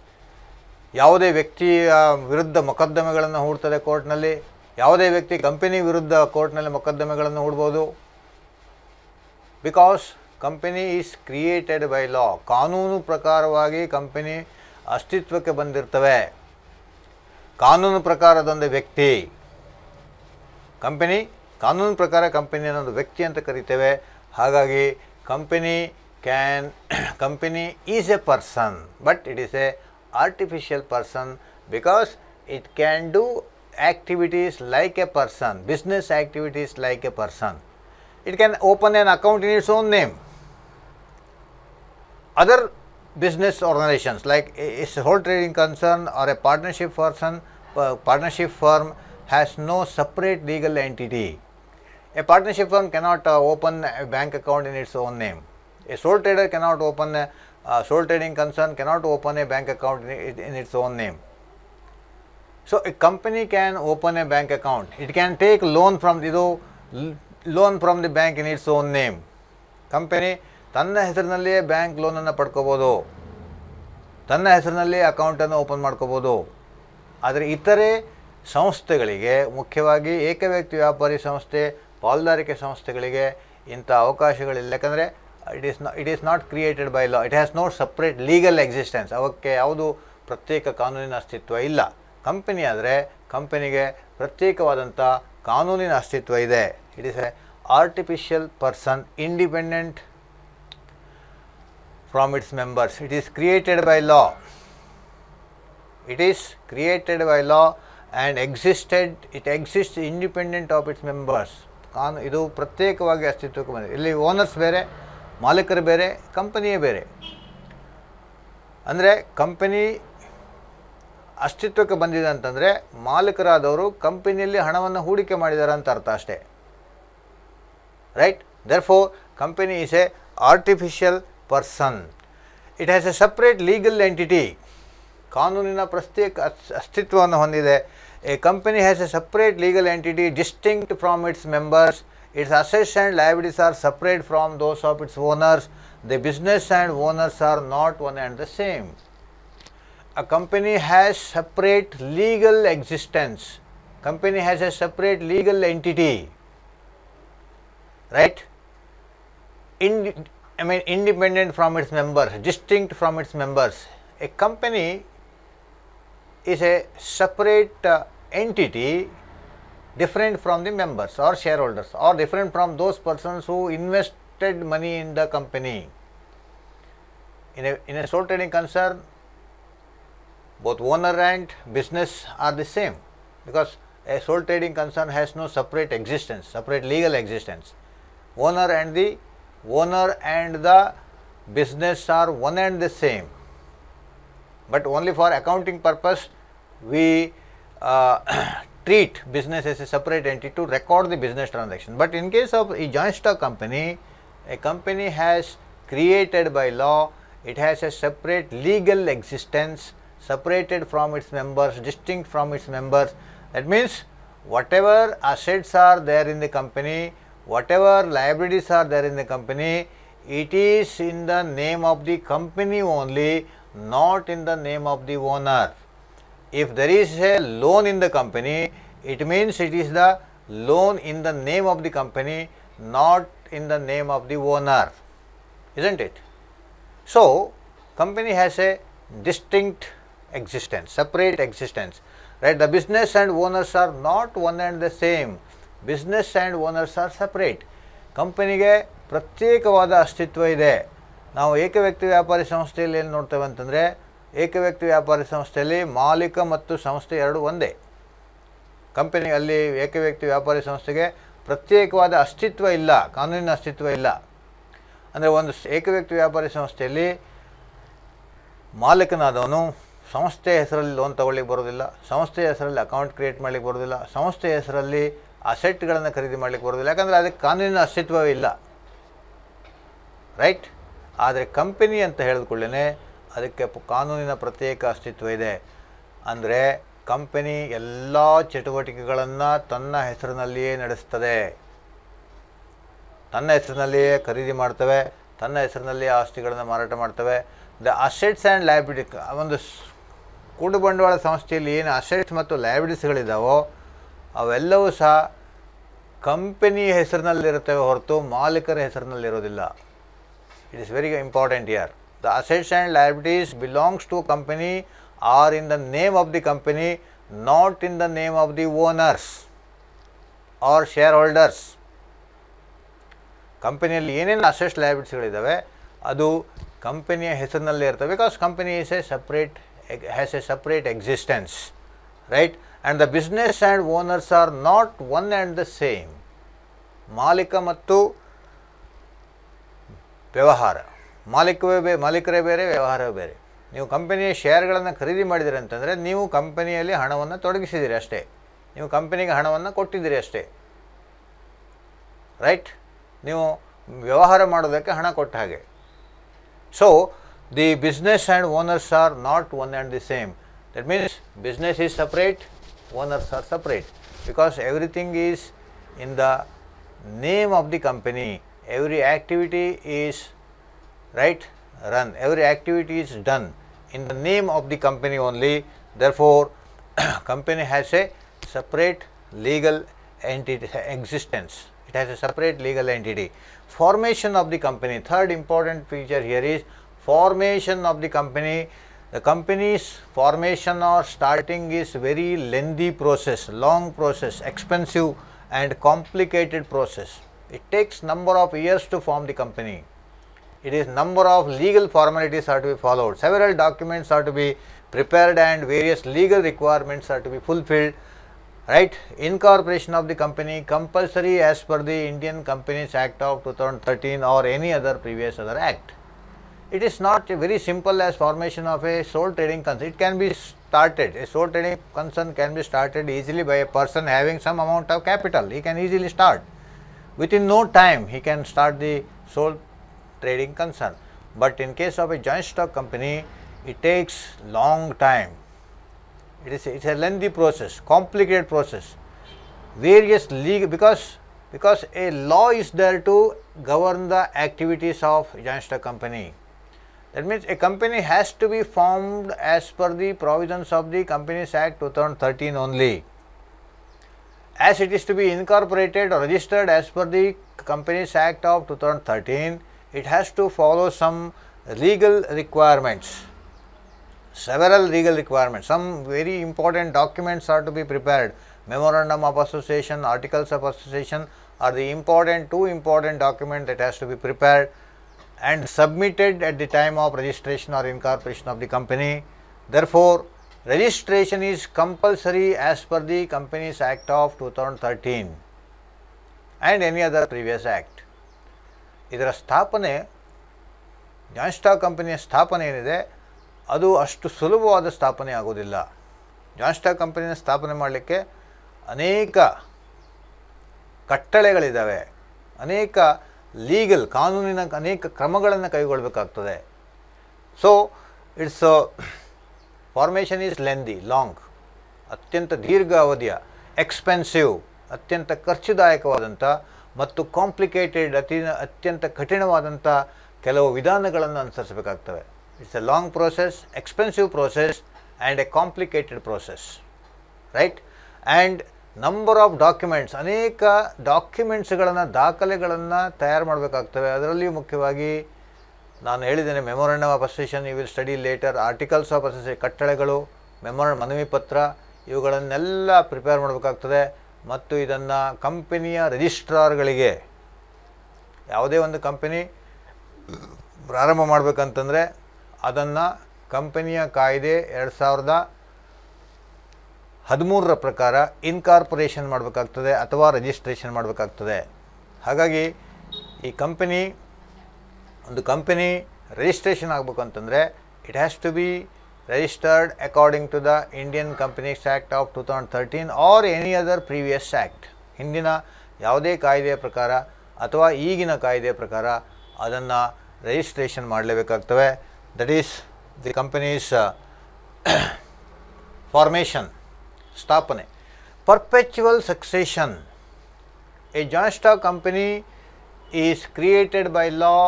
ಯಾವುದೇ ವ್ಯಕ್ತಿಯ ವಿರುದ್ಧ ಮೊಕದ್ದಮೆಗಳನ್ನು ಹೂಡ್ತದೆ ಕೋರ್ಟ್ನಲ್ಲಿ ಯಾವುದೇ ವ್ಯಕ್ತಿ ಕಂಪನಿ ವಿರುದ್ಧ ಕೋರ್ಟ್ನಲ್ಲಿ ಮೊಕದ್ದಮೆಗಳನ್ನು ಹೂಡ್ಬೋದು because company is created by law ಕಾನೂನು ಪ್ರಕಾರವಾಗಿ ಕಂಪನಿ ಅಸ್ತಿತ್ವಕ್ಕೆ ಬಂದಿರ್ತವೆ ಕಾನೂನು ಪ್ರಕಾರದೊಂದು ವ್ಯಕ್ತಿ ಕಂಪನಿ ಕಾನೂನು ಪ್ರಕಾರ ಕಂಪೆನಿಯನ್ನೊಂದು ವ್ಯಕ್ತಿ ಅಂತ ಕರಿತೇವೆ ಹಾಗಾಗಿ company can company is a person but it is a artificial person because it can do activities like a person, business activities like a person. It can open an account in its own name. Other business organizations like a whole trading concern or a partnership person, uh, partnership firm has no separate legal entity. A partnership firm cannot uh, open a bank account in its own name. A sole trader cannot open a uh, sole trading concern cannot open a bank account in, in its own name so a company can open a bank account it can take loan from ಇದು loan from the bank in its own name company ತನ್ನ ಹೆಸರಿನಲ್ಲಿಯೇ bank ಲೋನನ್ನು ಪಡ್ಕೋಬೋದು ತನ್ನ ಹೆಸರಿನಲ್ಲಿ ಅಕೌಂಟನ್ನು open ಮಾಡ್ಕೋಬೋದು ಆದರೆ ಇತರೆ ಸಂಸ್ಥೆಗಳಿಗೆ ಮುಖ್ಯವಾಗಿ ಏಕವ್ಯಕ್ತಿ ವ್ಯಾಪಾರಿ ಸಂಸ್ಥೆ ಪಾಲುದಾರಿಕೆ ಸಂಸ್ಥೆಗಳಿಗೆ ಇಂಥ ಅವಕಾಶಗಳಿಲ್ಲ ಯಾಕಂದರೆ ಇಟ್ ಈಸ್ ನಾ it is not created by law it has no separate legal existence ಅವಕ್ಕೆ ಯಾವುದು ಪ್ರತ್ಯೇಕ ಕಾನೂನಿನ ಅಸ್ತಿತ್ವ ಇಲ್ಲ ಕಂಪನಿ ಆದರೆ ಕಂಪನಿಗೆ ಪ್ರತ್ಯೇಕವಾದಂಥ ಕಾನೂನಿನ ಅಸ್ತಿತ್ವ ಇದೆ it is a artificial person independent from its members it is created by law it is created by law and existed it exist independent of its members ಕಾನು ಇದು ಪ್ರತ್ಯೇಕವಾಗಿ ಅಸ್ತಿತ್ವಕ್ಕೆ ಬಂದಿದೆ ಇಲ್ಲಿ ಓನರ್ಸ್ ಬೇರೆ ಮಾಲೀಕರು ಬೇರೆ ಕಂಪನಿಯೇ ಬೇರೆ ಅಂದರೆ ಕಂಪನಿ ಅಸ್ತಿತ್ವಕ್ಕೆ ಬಂದಿದೆ ಅಂತಂದರೆ ಮಾಲೀಕರಾದವರು ಕಂಪನಿಯಲ್ಲಿ ಹಣವನ್ನು ಹೂಡಿಕೆ ಮಾಡಿದ್ದಾರೆ ಅಂತ ಅರ್ಥ ಅಷ್ಟೇ right therefore company is a artificial person it has a separate legal entity ಕಾನೂನಿನ ಪ್ರತ್ಯೇಕ ಅಸ್ತಿತ್ವವನ್ನು ಹೊಂದಿದೆ a company has a separate legal entity distinct from its members its ಅಸೆಸ್ and liabilities are separate from those of its owners the business and owners are not one and the same a company has separate legal existence. Company has a separate legal entity, right? In, I mean independent from its members, distinct from its members. A company is a separate uh, entity different from the members or shareholders or different from those persons who invested money in the company. In a, in a sole trading concern, both owner and business are the same because a sole trading concern has no separate existence, separate legal existence. Owner and the owner and the business are one and the same, but only for accounting purpose we uh, treat business as a separate entity to record the business transaction. But in case of a joint stock company, a company has created by law, it has a separate legal existence separated from its members, distinct from its members. That means, whatever assets are there in the company, whatever liabilities are there in the company, it is in the name of the company only, not in the name of the owner. If there is a loan in the company, it means it is the loan in the name of the company, not in the name of the owner, isn't it? So, company has a distinct existence, separate existence. Right? The business and owners are not one and the same. Business and owners are separate ಕಂಪನಿಗೆ ಪ್ರತ್ಯೇಕವಾದ ಅಸ್ತಿತ್ವ ಇದೆ ನಾವು ಏಕವ್ಯಕ್ತಿ ವ್ಯಾಪಾರಿ ಸಂಸ್ಥೆಯಲ್ಲಿ ಏನು ನೋಡ್ತೇವೆ ಅಂತಂದರೆ ಏಕವ್ಯಕ್ತಿ ವ್ಯಾಪಾರಿ ಸಂಸ್ಥೆಯಲ್ಲಿ ಮಾಲೀಕ ಮತ್ತು ಸಂಸ್ಥೆ ಎರಡು ಒಂದೇ ಕಂಪನಿ ಅಲ್ಲಿ ಏಕವ್ಯಕ್ತಿ ವ್ಯಾಪಾರಿ ಸಂಸ್ಥೆಗೆ ಪ್ರತ್ಯೇಕವಾದ ಅಸ್ತಿತ್ವ ಇಲ್ಲ ಕಾನೂನಿನ ಅಸ್ತಿತ್ವ ಇಲ್ಲ ಅಂದರೆ ಒಂದು ಏಕವ್ಯಕ್ತಿ ವ್ಯಾಪಾರಿ ಸಂಸ್ಥೆಯಲ್ಲಿ ಮಾಲೀಕನಾದವನು ಸಂಸ್ಥೆಯ ಹೆಸರಲ್ಲಿ ಲೋನ್ ತೊಗೊಳ್ಳಿಕ್ಕೆ ಬರೋದಿಲ್ಲ ಸಂಸ್ಥೆಯ ಹೆಸರಲ್ಲಿ ಅಕೌಂಟ್ ಕ್ರಿಯೇಟ್ ಮಾಡಲಿಕ್ಕೆ ಬರೋದಿಲ್ಲ ಸಂಸ್ಥೆಯ ಹೆಸರಲ್ಲಿ ಅಸೆಟ್ಗಳನ್ನು ಖರೀದಿ ಮಾಡಲಿಕ್ಕೆ ಬರೋದಿಲ್ಲ ಯಾಕಂದರೆ ಅದಕ್ಕೆ ಕಾನೂನಿನ ಅಸ್ತಿತ್ವವೇ ಇಲ್ಲ ರೈಟ್ ಆದರೆ ಕಂಪನಿ ಅಂತ ಹೇಳಿದ ಕೂಡಲೇ ಅದಕ್ಕೆ ಕಾನೂನಿನ ಪ್ರತ್ಯೇಕ ಅಸ್ತಿತ್ವ ಇದೆ ಅಂದರೆ ಕಂಪನಿ ಎಲ್ಲ ಚಟುವಟಿಕೆಗಳನ್ನು ತನ್ನ ಹೆಸರಿನಲ್ಲಿಯೇ ನಡೆಸ್ತದೆ ತನ್ನ ಹೆಸರಿನಲ್ಲಿಯೇ ಖರೀದಿ ಮಾಡ್ತವೆ ತನ್ನ ಹೆಸರಿನಲ್ಲಿಯೇ ಆಸ್ತಿಗಳನ್ನು ಮಾರಾಟ ಮಾಡ್ತವೆ ದ ಅಸೆಟ್ಸ್ ಆ್ಯಂಡ್ ಲಯಬಿಲಿಟಿ ಒಂದು ಕೂಡು ಬಂಡವಾಳ ಸಂಸ್ಥೆಯಲ್ಲಿ ಏನು ಅಸೆಟ್ಸ್ ಮತ್ತು ಲಯಬಿಲಿಟಿಸ್ಗಳಿದ್ದಾವೋ ಅವೆಲ್ಲವೂ ಸಹ ಕಂಪನಿ ಹೆಸರಿನಲ್ಲಿರುತ್ತವೆ ಹೊರತು ಮಾಲೀಕರ ಹೆಸರಿನಲ್ಲಿರೋದಿಲ್ಲ it is very important here the assets and liabilities belongs to company are in the name of the company not in the name of the owners or shareholders ಕಂಪನಿಯಲ್ಲಿ ಏನೇನು assets ಲಯಬಿಲಿಟಿಸ್ಗಳಿದ್ದಾವೆ ಅದು ಕಂಪನಿಯ ಹೆಸರಿನಲ್ಲೇ ಇರ್ತವೆ because company is a separate has a separate existence, right? And the business and owners are not one and the same. ಮಾಲೀಕ ಮತ್ತು ವ್ಯವಹಾರ ಮಾಲೀಕವೇ ಬೇ ಮಾಲೀಕರೇ ಬೇರೆ ವ್ಯವಹಾರವೇ ಬೇರೆ ನೀವು ಕಂಪನಿಯ ಶೇರ್ಗಳನ್ನು ಖರೀದಿ ಮಾಡಿದಿರಿ ಅಂತಂದರೆ ನೀವು ಕಂಪನಿಯಲ್ಲಿ ಹಣವನ್ನು ತೊಡಗಿಸಿದಿರಿ ಅಷ್ಟೇ ನೀವು ಕಂಪನಿಗೆ ಹಣವನ್ನು ಕೊಟ್ಟಿದ್ದೀರಿ ಅಷ್ಟೇ ರೈಟ್ ನೀವು ವ್ಯವಹಾರ ಮಾಡೋದಕ್ಕೆ ಹಣ ಕೊಟ್ಟ ಹಾಗೆ so the business and owners are not one and the same. That means business is separate, owners are separate because everything is in the name of the company. Every activity is right run, every activity is done in the name of the company only. Therefore, company has a separate legal entity existence. It has a separate legal entity. Formation of the company. Third important feature here is formation of the company, the company's formation or starting is very lengthy process, long process, expensive and complicated process. It takes number of years to form the company. It is number of legal formalities are to be followed, several documents are to be prepared and various legal requirements are to be fulfilled right incorporation of the company compulsory as per the Indian Companies Act of 2013 or any other previous other act it is not very simple as formation of a sole trading concern. It can be started, a sole trading concern can be started easily by a person having some amount of capital. He can easily start. Within no time, he can start the sole trading concern. But in case of a joint stock company, it takes long time. It is it's a lengthy process, complicated process. Various legal because because a law is there to govern the activities of joint stock company that means a company has to be formed as per the provisions of the Companies Act 2013 only. As it is to be incorporated or registered as per the Companies Act of 2013, it has to follow some legal requirements, several legal requirements. Some very important documents are to be prepared, memorandum of association, articles of association are the important, two important documents that has to be prepared and submitted at the time of registration or incorporation of the company. Therefore, registration is compulsory as per the Companies Act of 2013 and any other previous act. ಇದರ ಸ್ಥಾಪನೆ ಜಾನ್ಸ್ಟಾ ಕಂಪನಿಯ ಸ್ಥಾಪನೆ ಏನಿದೆ ಅದು ಅಷ್ಟು ಸುಲಭವಾದ ಸ್ಥಾಪನೆ ಆಗೋದಿಲ್ಲ company ಕಂಪನಿಯ ಸ್ಥಾಪನೆ ಮಾಡಲಿಕ್ಕೆ ಅನೇಕ ಕಟ್ಟಳೆಗಳಿದ್ದಾವೆ ಅನೇಕ ಲೀಗಲ್ ಕಾನೂನಿನ ಅನೇಕ ಕ್ರಮಗಳನ್ನು ಕೈಗೊಳ್ಳಬೇಕಾಗ್ತದೆ so its formation is lengthy long ಅತ್ಯಂತ ದೀರ್ಘ ಅವಧಿಯ ಎಕ್ಸ್ಪೆನ್ಸಿವ್ ಅತ್ಯಂತ ಖರ್ಚುದಾಯಕವಾದಂಥ ಮತ್ತು ಕಾಂಪ್ಲಿಕೇಟೆಡ್ ಅತಿ ಅತ್ಯಂತ ಕಠಿಣವಾದಂಥ ಕೆಲವು ವಿಧಾನಗಳನ್ನು ಅನುಸರಿಸಬೇಕಾಗ್ತವೆ it's a long process expensive process and a complicated process right and number of documents ಅನೇಕ ಡಾಕ್ಯುಮೆಂಟ್ಸ್ಗಳನ್ನು ದಾಖಲೆಗಳನ್ನು ತಯಾರು ಮಾಡಬೇಕಾಗ್ತವೆ ಅದರಲ್ಲಿಯೂ ಮುಖ್ಯವಾಗಿ ನಾನು ಹೇಳಿದ್ದೇನೆ memorandum of association you will study later articles of association ಕಟ್ಟಳೆಗಳು ಮೆಮೊರ ಮನವಿ ಪತ್ರ ಇವುಗಳನ್ನೆಲ್ಲ ಪ್ರಿಪೇರ್ ಮಾಡಬೇಕಾಗ್ತದೆ ಮತ್ತು ಇದನ್ನು ಕಂಪನಿಯ ರಿಜಿಸ್ಟ್ರಾರ್ಗಳಿಗೆ ಯಾವುದೇ ಒಂದು ಕಂಪನಿ ಪ್ರಾರಂಭ ಮಾಡಬೇಕಂತಂದರೆ ಅದನ್ನು ಕಂಪನಿಯ ಕಾಯ್ದೆ ಎರಡು ಸಾವಿರದ ಹದಿಮೂರರ ಪ್ರಕಾರ ಇನ್ಕಾರ್ಪೊರೇಷನ್ ಮಾಡಬೇಕಾಗ್ತದೆ ಅಥವಾ ರಿಜಿಸ್ಟ್ರೇಷನ್ ಮಾಡಬೇಕಾಗ್ತದೆ ಹಾಗಾಗಿ ಈ ಕಂಪನಿ ಒಂದು ಕಂಪನಿ ರಿಜಿಸ್ಟ್ರೇಷನ್ ಆಗಬೇಕು ಅಂತಂದರೆ it has to be registered according to the Indian companies act of two thousand thirteen or any other previous act ಹಿಂದಿನ ಯಾವುದೇ ಕಾಯ್ದೆಯ ಪ್ರಕಾರ ಅಥವಾ ಈಗಿನ ಕಾಯ್ದೆಯ ಪ್ರಕಾರ ಅದನ್ನು ರಿಜಿಸ್ಟ್ರೇಷನ್ ಮಾಡಲೇಬೇಕಾಗ್ತವೆ that is the companies formation ಸ್ಥಾಪನೆ perpetual succession a joint stock company is created by law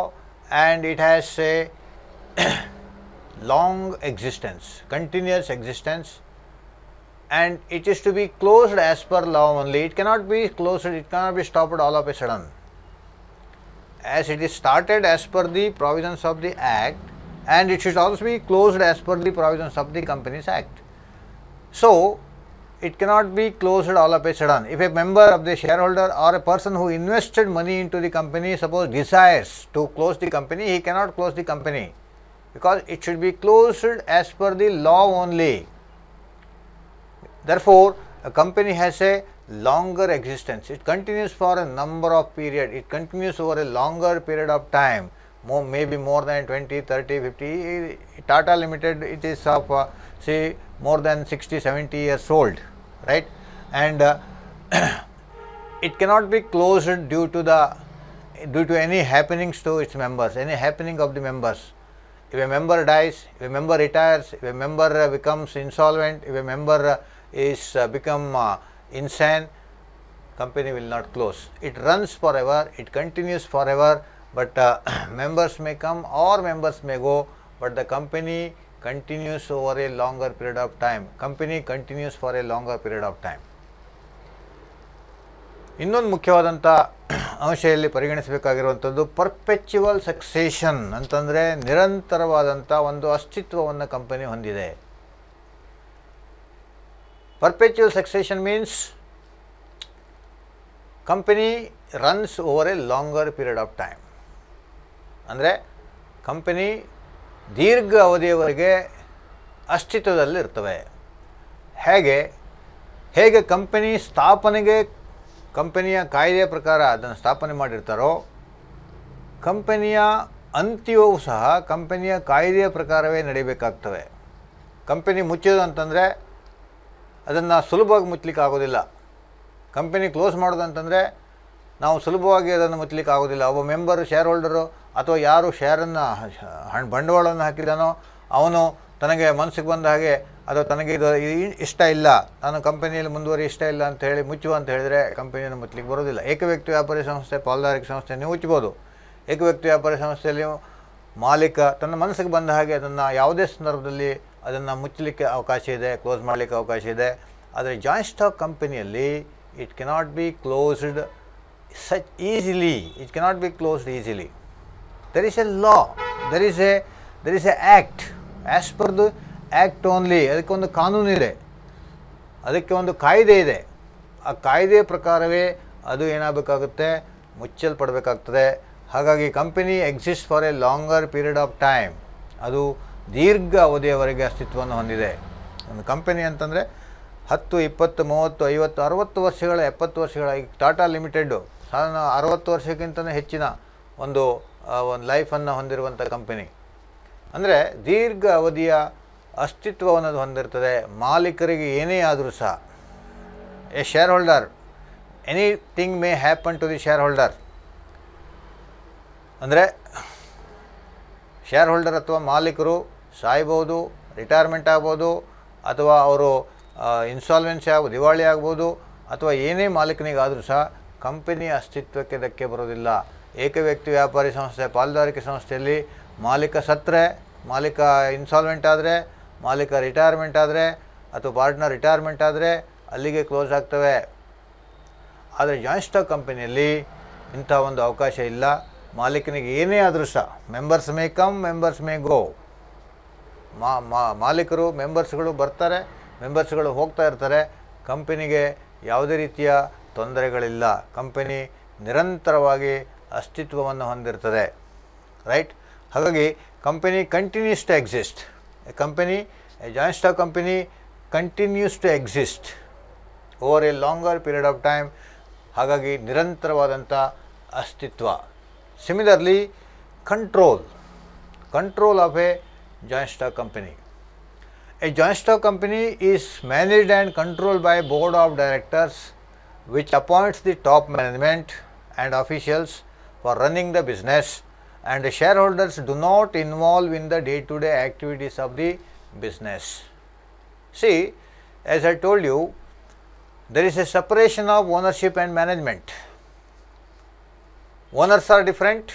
and it has a long existence, continuous existence and it is to be closed as per law only. It cannot be closed, it cannot be stopped all of a sudden. As it is started as per the provisions of the Act and it should also be closed as per the provisions of the Companies Act. So, it cannot be closed all of a sudden. If a member of the shareholder or a person who invested money into the company suppose desires to close the company, he cannot close the company because it should be closed as per the law only. Therefore, a company has a longer existence. It continues for a number of period. It continues over a longer period of time, more, maybe more than 20, 30, 50. Tata Limited, it is of uh, say more than 60, 70 years old right and uh, it cannot be closed due to the due to any happenings to its members any happening of the members if a member dies if a member retires if a member uh, becomes insolvent if a member uh, is uh, become uh, insane company will not close it runs forever it continues forever but uh, members may come or members may go but the company continues over a longer period of time, company continues for a longer period of time. ಇನ್ನೊಂದು ಮುಖ್ಯವಾದಂಥ ಅಂಶದಲ್ಲಿ ಪರಿಗಣಿಸಬೇಕಾಗಿರುವಂಥದ್ದು perpetual succession ಅಂತಂದರೆ ನಿರಂತರವಾದಂಥ ಒಂದು ಅಸ್ತಿತ್ವವನ್ನು company ಹೊಂದಿದೆ perpetual succession means company runs over a longer period of time ಅಂದರೆ company ದೀರ್ಘ ಅವಧಿಯವರೆಗೆ ಅಸ್ತಿತ್ವದಲ್ಲಿರ್ತವೆ ಹೇಗೆ ಹೇಗೆ ಕಂಪನಿ ಸ್ಥಾಪನೆಗೆ ಕಂಪನಿಯ ಕಾಯ್ದೆಯ ಪ್ರಕಾರ ಅದನ್ನು ಸ್ಥಾಪನೆ ಮಾಡಿರ್ತಾರೋ ಕಂಪನಿಯ ಅಂತ್ಯವೂ ಸಹ ಕಂಪನಿಯ ಕಾಯ್ದೆಯ ಪ್ರಕಾರವೇ ನಡೀಬೇಕಾಗ್ತವೆ ಕಂಪನಿ ಮುಚ್ಚೋದು ಅಂತಂದರೆ ಅದನ್ನು ಸುಲಭವಾಗಿ ಮುಚ್ಚಲಿಕ್ಕೆ ಆಗೋದಿಲ್ಲ ಕಂಪನಿ ಕ್ಲೋಸ್ ಮಾಡೋದು ಅಂತಂದರೆ ನಾವು ಸುಲಭವಾಗಿ ಅದನ್ನು ಮುಚ್ಚಲಿಕ್ಕೆ ಆಗೋದಿಲ್ಲ ಒಬ್ಬ ಮೆಂಬರು ಶೇರ್ ಹೋಲ್ಡರು ಅಥವಾ ಯಾರು ಶೇರನ್ನು ಹಣ ಬಂಡವಾಳವನ್ನು ಹಾಕಿದ್ದಾನೋ ಅವನು ತನಗೆ ಮನಸ್ಸಿಗೆ ಬಂದ ಹಾಗೆ ಅಥವಾ ತನಗೆ ಇದು ಇಷ್ಟ ಇಲ್ಲ ನಾನು ಕಂಪನಿಯಲ್ಲಿ ಮುಂದುವರಿ ಇಷ್ಟ ಇಲ್ಲ ಅಂತ ಹೇಳಿ ಮುಚ್ಚುವ ಅಂತ ಹೇಳಿದರೆ ಕಂಪನಿಯನ್ನು ಮುಚ್ಚಲಿಕ್ಕೆ ಬರೋದಿಲ್ಲ ಏಕವ್ಯಕ್ತಿ ವ್ಯಾಪಾರಿ ಸಂಸ್ಥೆ ಪಾಲ್ದಾರಿಕೆ ಸಂಸ್ಥೆ ನೀವು ಮುಚ್ಚಬೋದು ಏಕವ್ಯಕ್ತಿ ವ್ಯಾಪಾರಿ ಸಂಸ್ಥೆಯಲ್ಲಿ ಮಾಲೀಕ ತನ್ನ ಮನಸ್ಸಿಗೆ ಬಂದ ಹಾಗೆ ಅದನ್ನು ಯಾವುದೇ ಸಂದರ್ಭದಲ್ಲಿ ಅದನ್ನು ಮುಚ್ಚಲಿಕ್ಕೆ ಅವಕಾಶ ಇದೆ ಕ್ಲೋಸ್ ಮಾಡಲಿಕ್ಕೆ ಅವಕಾಶ ಇದೆ ಆದರೆ ಜಾಯಿಂಟ್ ಸ್ಟಾಕ್ ಕಂಪನಿಯಲ್ಲಿ it cannot be closed such easily, it cannot be closed easily. There is a law, there is a there is a act, as per the act only ಅದಕ್ಕೆ ಒಂದು ಕಾನೂನಿದೆ ಅದಕ್ಕೆ ಒಂದು ಕಾಯ್ದೆ ಇದೆ ಆ ಕಾಯ್ದೆ ಪ್ರಕಾರವೇ ಅದು ಏನಾಗಬೇಕಾಗುತ್ತೆ ಮುಚ್ಚಲ್ಪಡಬೇಕಾಗ್ತದೆ ಹಾಗಾಗಿ company exist for a longer period of time ಅದು ದೀರ್ಘ ಅವಧಿಯವರೆಗೆ ಅಸ್ತಿತ್ವವನ್ನು ಹೊಂದಿದೆ ಒಂದು ಕಂಪನಿ ಅಂತಂದರೆ ಹತ್ತು ಇಪ್ಪತ್ತು ಮೂವತ್ತು ಐವತ್ತು ಅರುವತ್ತು ವರ್ಷಗಳ ಎಪ್ಪತ್ತು ವರ್ಷಗಳ ಈಗ ಟಾಟಾ ಲಿಮಿಟೆಡ್ಡು ಸಾಧಾರಣ ಅರವತ್ತು ವರ್ಷಕ್ಕಿಂತ ಹೆಚ್ಚಿನ ಒಂದು ಒಂದು ಲೈಫನ್ನು ಹೊಂದಿರುವಂಥ ಕಂಪೆನಿ ಅಂದರೆ ದೀರ್ಘ ಅವಧಿಯ ಅಸ್ತಿತ್ವವನ್ನು ಹೊಂದಿರ್ತದೆ ಮಾಲೀಕರಿಗೆ ಏನೇ ಆದರೂ ಸಹ a shareholder anything may happen to the shareholder ಅಂದರೆ ಶೇರ್ ಹೋಲ್ಡರ್ ಅಥವಾ ಮಾಲೀಕರು ಸಾಯ್ಬೋದು ರಿಟೈರ್ಮೆಂಟ್ ಆಗ್ಬೋದು ಅಥವಾ ಅವರು ಇನ್ಸಾಲ್ವೆನ್ಸಿ ಆಗ್ಬೋದು ದಿವಾಳಿ ಆಗ್ಬೋದು ಅಥವಾ ಏನೇ ಮಾಲೀಕನಿಗಾದರೂ ಸಹ ಕಂಪನಿ ಅಸ್ತಿತ್ವಕ್ಕೆ ಧಕ್ಕೆ ಬರೋದಿಲ್ಲ ಏಕವ್ಯಕ್ತಿ ವ್ಯಾಪಾರಿ ಸಂಸ್ಥೆ ಪಾಲುದಾರಿಕೆ ಸಂಸ್ಥೆಯಲ್ಲಿ ಮಾಲೀಕ ಸತ್ತರೆ ಮಾಲೀಕ ಇನ್ಸಾಲ್ವೆಂಟ್ ಆದರೆ ಮಾಲೀಕ ರಿಟೈರ್ಮೆಂಟ್ ಆದರೆ ಅಥವಾ ಪಾರ್ಟ್ನರ್ ರಿಟೈರ್ಮೆಂಟ್ ಆದರೆ ಅಲ್ಲಿಗೆ ಕ್ಲೋಸ್ ಆಗ್ತವೆ ಆದರೆ ಜಾಯಿಂಟ್ ಸ್ಟಾಕ್ ಕಂಪನಿಯಲ್ಲಿ ಇಂಥ ಒಂದು ಅವಕಾಶ ಇಲ್ಲ ಮಾಲೀಕನಿಗೆ ಏನೇ ಆದರೂ ಸಹ members may come members may go ಮಾಲೀಕರು ಮೆಂಬರ್ಸ್ಗಳು ಬರ್ತಾರೆ ಮೆಂಬರ್ಸ್ಗಳು ಹೋಗ್ತಾ ಇರ್ತಾರೆ ಕಂಪನಿಗೆ ಯಾವುದೇ ರೀತಿಯ ತೊಂದರೆಗಳಿಲ್ಲ ಕಂಪನಿ ನಿರಂತರವಾಗಿ ಅಸ್ತಿತ್ವವನ್ನು ಹೊಂದಿರ್ತದೆ ರೈಟ್ ಹಾಗಾಗಿ company continues to exist a company a joint stock company continues to exist over a longer period of time ಹಾಗಾಗಿ ನಿರಂತರವಾದಂಥ ಅಸ್ತಿತ್ವ similarly control control of a joint stock company a joint stock company is managed and control by board of directors which appoints the top management and officials for running the business and the shareholders do not involve in the day-to-day activities of the business. See, as I told you, there is a separation of ownership and management. Owners are different,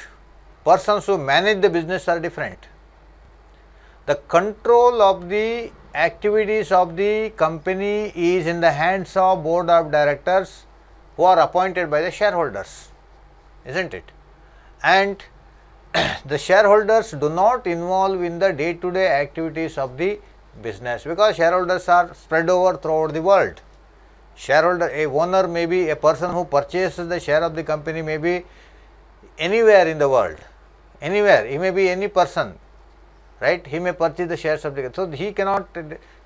persons who manage the business are different. The control of the activities of the company is in the hands of board of directors who are appointed by the shareholders, isn't it? And the shareholders do not involve in the day to day activities of the business because shareholders are spread over throughout the world. Shareholder, a owner may be a person who purchases the share of the company may be anywhere in the world, anywhere, he may be any person, right? He may purchase the shares of the, so he cannot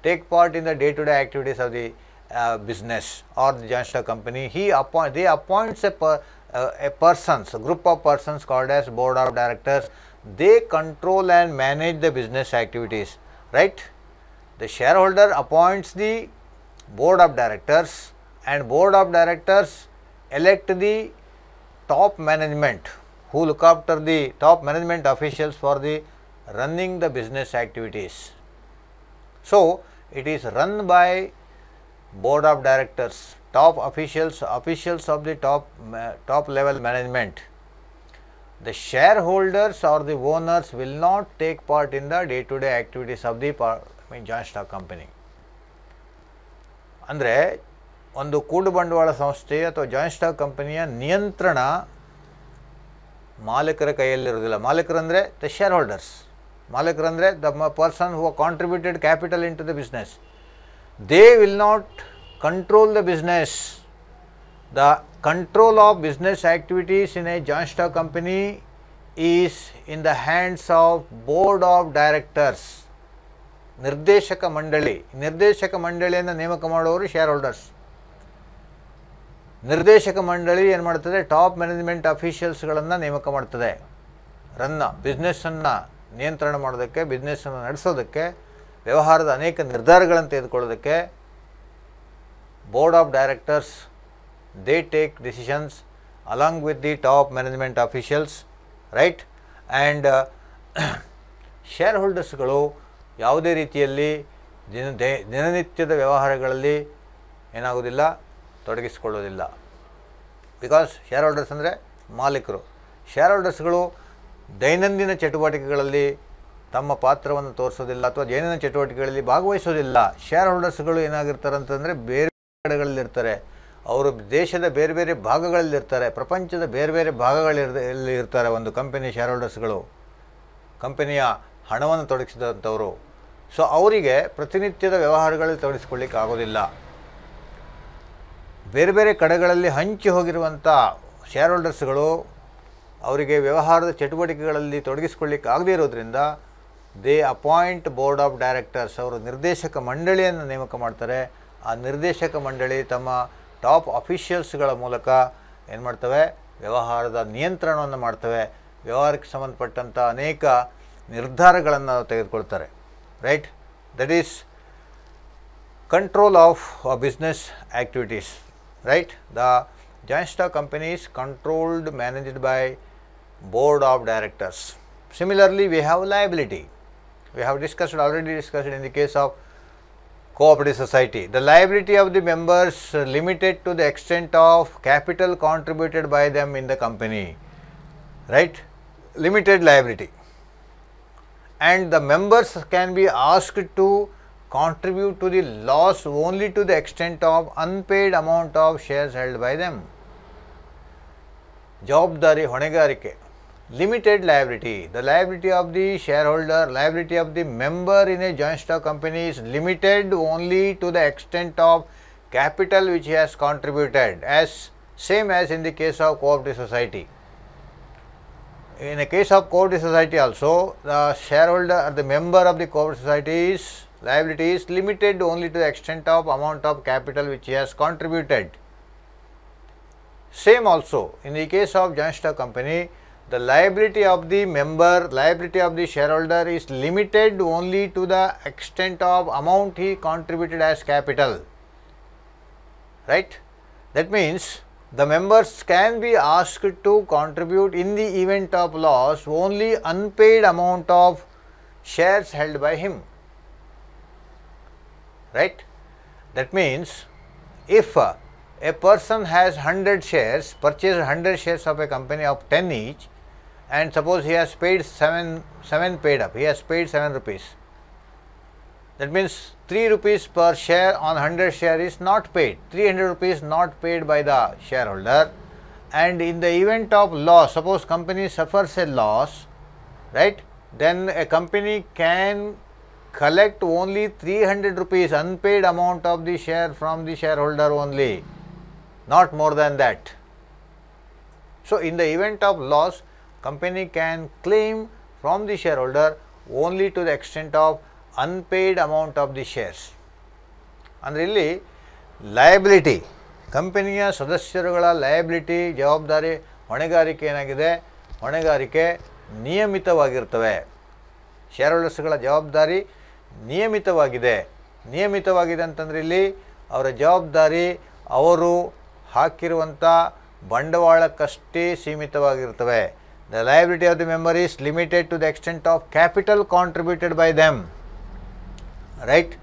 take part in the day-to-day -day activities of the uh, business or the joint stock company. He appoint, they appoints a, per, uh, a persons, a group of persons called as board of directors. They control and manage the business activities, right? The shareholder appoints the board of directors and board of directors elect the top management who look after the top management officials for the running the business activities. So, it is run by board of directors, top officials, officials of the top, uh, top level management. The shareholders or the owners will not take part in the day to day activities of the I mean, joint stock company. ಅಂದರೆ ಒಂದು ಕೂಡು ಬಂಡವಾಳ ಸಂಸ್ಥೆ ಅಥವಾ joint stock ಕಂಪನಿಯ ನಿಯಂತ್ರಣ ಮಾಲೀಕರ ಕೈಯಲ್ಲಿರೋದಿಲ್ಲ ಮಾಲೀಕರಂದರೆ ದ the shareholders ಮಾಲೀಕರು ಅಂದರೆ the person who contributed capital into the business they will not control the business the control of business activities in a joint stock company is in the hands of board of directors ನಿರ್ದೇಶಕ ಮಂಡಳಿ ನಿರ್ದೇಶಕ ಮಂಡಳಿಯನ್ನು ನೇಮಕ ಮಾಡುವವರು share holders ನಿರ್ದೇಶಕ ಮಂಡಳಿ ಏನು ಮಾಡ್ತದೆ ಟಾಪ್ ಮ್ಯಾನೇಜ್ಮೆಂಟ್ ಅಫೀಷಿಯಲ್ಸ್ಗಳನ್ನು ನೇಮಕ ಮಾಡ್ತದೆ ರನ್ನ ಬಿಸ್ನೆಸ್ಸನ್ನು ನಿಯಂತ್ರಣ ಮಾಡೋದಕ್ಕೆ ಬಿಸ್ನೆಸ್ಸನ್ನು ನಡೆಸೋದಕ್ಕೆ ವ್ಯವಹಾರದ ಅನೇಕ ನಿರ್ಧಾರಗಳನ್ನು ತೆಗೆದುಕೊಳ್ಳೋದಕ್ಕೆ board of directors they take decisions along with the top management officials right and share ಹೋಲ್ಡರ್ಸ್ಗಳು ಯಾವುದೇ ರೀತಿಯಲ್ಲಿ ದಿನ ದಿನನಿತ್ಯದ ವ್ಯವಹಾರಗಳಲ್ಲಿ ಏನಾಗೋದಿಲ್ಲ ತೊಡಗಿಸಿಕೊಳ್ಳೋದಿಲ್ಲ ಬಿಕಾಸ್ ಶೇರ್ ಹೋಲ್ಡರ್ಸ್ ಅಂದರೆ ಮಾಲೀಕರು ಶೇರ್ ಹೋಲ್ಡರ್ಸ್ಗಳು ದೈನಂದಿನ ಚಟುವಟಿಕೆಗಳಲ್ಲಿ ತಮ್ಮ ಪಾತ್ರವನ್ನು ತೋರಿಸೋದಿಲ್ಲ ಅಥವಾ ದೈನಂದಿನ ಚಟುವಟಿಕೆಗಳಲ್ಲಿ ಭಾಗವಹಿಸೋದಿಲ್ಲ ಶೇರ್ ಹೋಲ್ಡರ್ಸ್ಗಳು ಏನಾಗಿರ್ತಾರೆ ಅಂತಂದರೆ ಬೇರೆ ಕಡೆಗಳಲ್ಲಿರ್ತಾರೆ ಅವರು ದೇಶದ ಬೇರೆ ಬೇರೆ ಭಾಗಗಳಲ್ಲಿರ್ತಾರೆ ಪ್ರಪಂಚದ ಬೇರೆ ಬೇರೆ ಭಾಗಗಳಲ್ಲಿ ಇರ್ತಾರೆ ಒಂದು ಕಂಪನಿ ಶೇರ್ ಹೋಲ್ಡರ್ಸ್ಗಳು ಕಂಪನಿಯ ಹಣವನ್ನು ತೊಡಗಿಸಿದಂಥವರು ಸೊ ಅವರಿಗೆ ಪ್ರತಿನಿತ್ಯದ ವ್ಯವಹಾರಗಳಲ್ಲಿ ತೊಡಗಿಸ್ಕೊಳ್ಳಿಕ್ಕೆ ಆಗೋದಿಲ್ಲ ಬೇರೆ ಬೇರೆ ಕಡೆಗಳಲ್ಲಿ ಹಂಚಿ ಹೋಗಿರುವಂಥ ಶೇರ್ ಹೋಲ್ಡರ್ಸ್ಗಳು ಅವರಿಗೆ ವ್ಯವಹಾರದ ಚಟುವಟಿಕೆಗಳಲ್ಲಿ ತೊಡಗಿಸಿಕೊಳ್ಳಿಕ್ಕೆ ಆಗದೇ ಇರೋದ್ರಿಂದ they appoint board of directors ಅವರು ನಿರ್ದೇಶಕ ಮಂಡಳಿಯನ್ನು ನೇಮಕ ಮಾಡ್ತಾರೆ ಆ ನಿರ್ದೇಶಕ ಮಂಡಳಿ ತಮ್ಮ ಟಾಪ್ ಅಫಿಷಿಯಲ್ಸ್ಗಳ ಮೂಲಕ ಏನು ಮಾಡ್ತವೆ ವ್ಯವಹಾರದ ನಿಯಂತ್ರಣವನ್ನು ಮಾಡ್ತವೆ ವ್ಯವಹಾರಕ್ಕೆ ಸಂಬಂಧಪಟ್ಟಂಥ ಅನೇಕ ನಿರ್ಧಾರಗಳನ್ನು ತೆಗೆದುಕೊಳ್ತಾರೆ right that is control of business activities right the joint stock companies controlled managed by board of directors. Similarly, we have liability. We have discussed already discussed in the case of cooperative society. The liability of the members limited to the extent of capital contributed by them in the company, right? Limited liability. And the members can be asked to contribute to the loss only to the extent of unpaid amount of shares held by them. ಜವಾಬ್ದಾರಿ ಹೊಣೆಗಾರಿಕೆ limited liability. The liability of the shareholder, liability of the member in a joint stock company is limited only to the extent of capital which he has contributed as same as in the case of cooperative society. In the case of cooperative society also, the shareholder or the member of the cooperative society is liability is limited only to the extent of amount of capital which he has contributed. Same also in the case of joint stock company, the liability of the member, liability of the shareholder is limited only to the extent of amount he contributed as capital, right. That means, the members can be asked to contribute in the event of loss only unpaid amount of shares held by him, right. That means, if a person has 100 shares, purchased 100 shares of a company of 10 each, and suppose he has paid 7, 7 paid up, he has paid 7 rupees. That means 3 rupees per share on 100 share is not paid, 300 rupees not paid by the shareholder and in the event of loss, suppose company suffers a loss, right, then a company can collect only 300 rupees unpaid amount of the share from the shareholder only, not more than that. So, in the event of loss, can claim claim the shareholder only to the extent of unpaid amount of the shares ಅಂದರೆ ಇಲ್ಲಿ liability ಕಂಪನಿಯ ಸದಸ್ಯರುಗಳ liability ಜವಾಬ್ದಾರಿ ಹೊಣೆಗಾರಿಕೆ ಏನಾಗಿದೆ ಹೊಣೆಗಾರಿಕೆ ನಿಯಮಿತವಾಗಿರ್ತವೆ share ಹೋಲ್ಡರ್ಸ್ಗಳ ಜವಾಬ್ದಾರಿ ನಿಯಮಿತವಾಗಿದೆ ನಿಯಮಿತವಾಗಿದೆ ಅಂತಂದರೆ ಇಲ್ಲಿ ಅವರ ಜವಾಬ್ದಾರಿ ಅವರು ಹಾಕಿರುವಂಥ ಬಂಡವಾಳಕ್ಕಷ್ಟೇ ಸೀಮಿತವಾಗಿರ್ತವೆ The liability of the member is limited to the extent of capital contributed by them, right.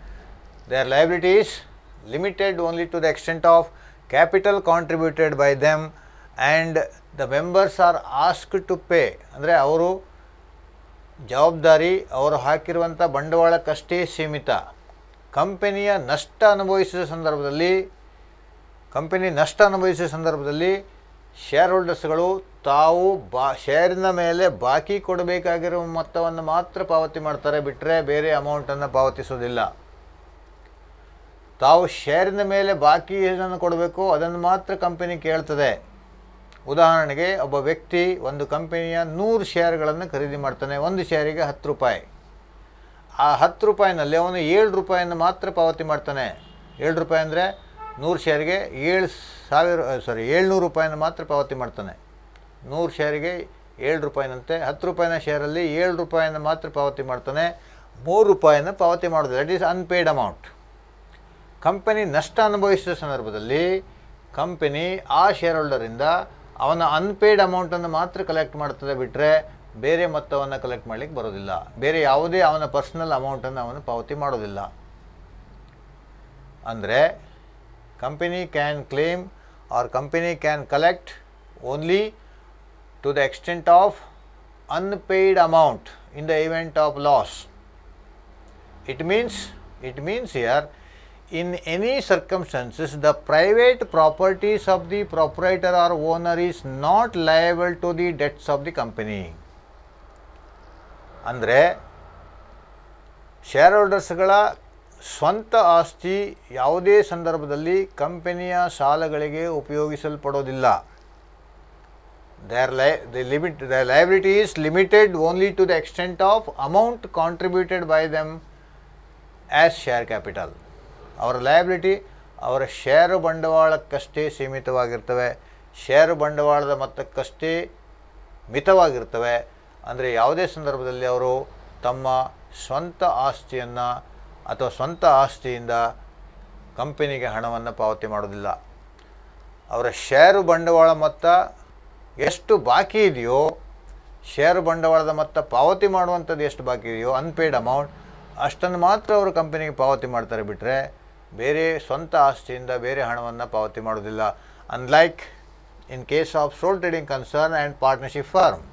Their liability is limited only to the extent of capital contributed by them and the members are asked to pay ಅಂದರೆ ಅವರು ಜವಾಬ್ದಾರಿ ಅವರು ಹಾಕಿರುವಂಥ ಬಂಡವಾಳಕ್ಕಷ್ಟೇ ಸೀಮಿತ ಕಂಪನಿಯ ನಷ್ಟ ಅನುಭವಿಸಿದ ಸಂದರ್ಭದಲ್ಲಿ company ನಷ್ಟ ಅನುಭವಿಸಿದ ಸಂದರ್ಭದಲ್ಲಿ shareholders ಹೋಲ್ಡರ್ಸ್ಗಳು ತಾವು ಬಾ ಶೇರಿನ ಮೇಲೆ ಬಾಕಿ ಕೊಡಬೇಕಾಗಿರುವ ಮೊತ್ತವನ್ನು ಮಾತ್ರ ಪಾವತಿ ಮಾಡ್ತಾರೆ ಬಿಟ್ಟರೆ ಬೇರೆ ಅಮೌಂಟನ್ನು ಪಾವತಿಸೋದಿಲ್ಲ ತಾವು ಶೇರಿನ ಮೇಲೆ ಬಾಕಿ ಏನನ್ನು ಕೊಡಬೇಕು ಅದನ್ನು ಮಾತ್ರ ಕಂಪನಿ ಕೇಳ್ತದೆ ಉದಾಹರಣೆಗೆ ಒಬ್ಬ ವ್ಯಕ್ತಿ ಒಂದು ಕಂಪನಿಯ ನೂರು ಶೇರ್ಗಳನ್ನು ಖರೀದಿ ಮಾಡ್ತಾನೆ ಒಂದು ಶೇರಿಗೆ ಹತ್ತು ರೂಪಾಯಿ ಆ ಹತ್ತು ರೂಪಾಯಿನಲ್ಲಿ ಅವನು ಏಳು ರೂಪಾಯಿಯನ್ನು ಮಾತ್ರ ಪಾವತಿ ಮಾಡ್ತಾನೆ ಏಳು ರೂಪಾಯಿ ಅಂದರೆ ನೂರು ಶೇರಿಗೆ ಏಳು ಸಾವಿರ ಸಾರಿ ಏಳ್ನೂರು ರೂಪಾಯಿಯನ್ನು ಮಾತ್ರ ಪಾವತಿ ಮಾಡ್ತಾನೆ ನೂರು ಶೇರಿಗೆ ಏಳು ರೂಪಾಯಿನಂತೆ ಹತ್ತು ರೂಪಾಯಿನ ಶೇರಲ್ಲಿ ಏಳು ರೂಪಾಯಿನ ಮಾತ್ರ ಪಾವತಿ ಮಾಡ್ತಾನೆ ಮೂರು ರೂಪಾಯಿನ ಪಾವತಿ ಮಾಡೋದು that is unpaid amount company ನಷ್ಟ ಅನುಭವಿಸಿದ ಸಂದರ್ಭದಲ್ಲಿ ಕಂಪನಿ ಆ ಶೇರ್ ಹೋಲ್ಡರಿಂದ ಅವನ ಅನ್ಪೇಯ್ಡ್ ಅಮೌಂಟನ್ನು ಮಾತ್ರ ಕಲೆಕ್ಟ್ ಮಾಡ್ತದೆ ಬಿಟ್ಟರೆ ಬೇರೆ ಮೊತ್ತವನ್ನು ಕಲೆಕ್ಟ್ ಮಾಡಲಿಕ್ಕೆ ಬರೋದಿಲ್ಲ ಬೇರೆ ಯಾವುದೇ ಅವನ ಪರ್ಸ್ನಲ್ ಅಮೌಂಟನ್ನು ಅವನು ಪಾವತಿ ಮಾಡೋದಿಲ್ಲ ಅಂದರೆ company can claim or company can collect only to the extent of unpaid amount in the event of loss. It means, it means here in any circumstances the private properties of the proprietor or owner is not liable to the debts of the company. andre shareholders gala swanta aasti yavade sandarbhadalli ಸಂದರ್ಭದಲ್ಲಿ ಕಂಪನಿಯ ಸಾಲಗಳಿಗೆ padodilla. their li the limit their liability is limited only to the extent of amount contributed by them as share capital ಅವರ liability ಅವರ share ಬಂಡವಾಳಕ್ಕಷ್ಟೇ ಸೀಮಿತವಾಗಿರ್ತವೆ ಷೇರು ಬಂಡವಾಳದ ಮೊತ್ತಕ್ಕಷ್ಟೇ ಮಿತವಾಗಿರ್ತವೆ ಅಂದರೆ ಯಾವುದೇ ಸಂದರ್ಭದಲ್ಲಿ ಅವರು ತಮ್ಮ ಸ್ವಂತ ಆಸ್ತಿಯನ್ನು ಅಥವಾ ಸ್ವಂತ ಆಸ್ತಿಯಿಂದ ಕಂಪನಿಗೆ ಹಣವನ್ನು ಪಾವತಿ ಮಾಡೋದಿಲ್ಲ ಅವರ ಷೇರು ಬಂಡವಾಳ ಮೊತ್ತ ಎಷ್ಟು ಬಾಕಿ ಇದೆಯೋ ಷೇರು ಬಂಡವಾಳದ ಮೊತ್ತ ಪಾವತಿ ಮಾಡುವಂಥದ್ದು ಎಷ್ಟು ಬಾಕಿ ಇದೆಯೋ ಅನ್ಪೇಯ್ಡ್ ಅಮೌಂಟ್ ಅಷ್ಟನ್ನು ಮಾತ್ರ ಅವರು ಕಂಪನಿಗೆ ಪಾವತಿ ಮಾಡ್ತಾರೆ ಬಿಟ್ಟರೆ ಬೇರೆ ಸ್ವಂತ ಆಸ್ತಿಯಿಂದ ಬೇರೆ ಹಣವನ್ನು ಪಾವತಿ ಮಾಡೋದಿಲ್ಲ unlike in case of sole trading concern and partnership firm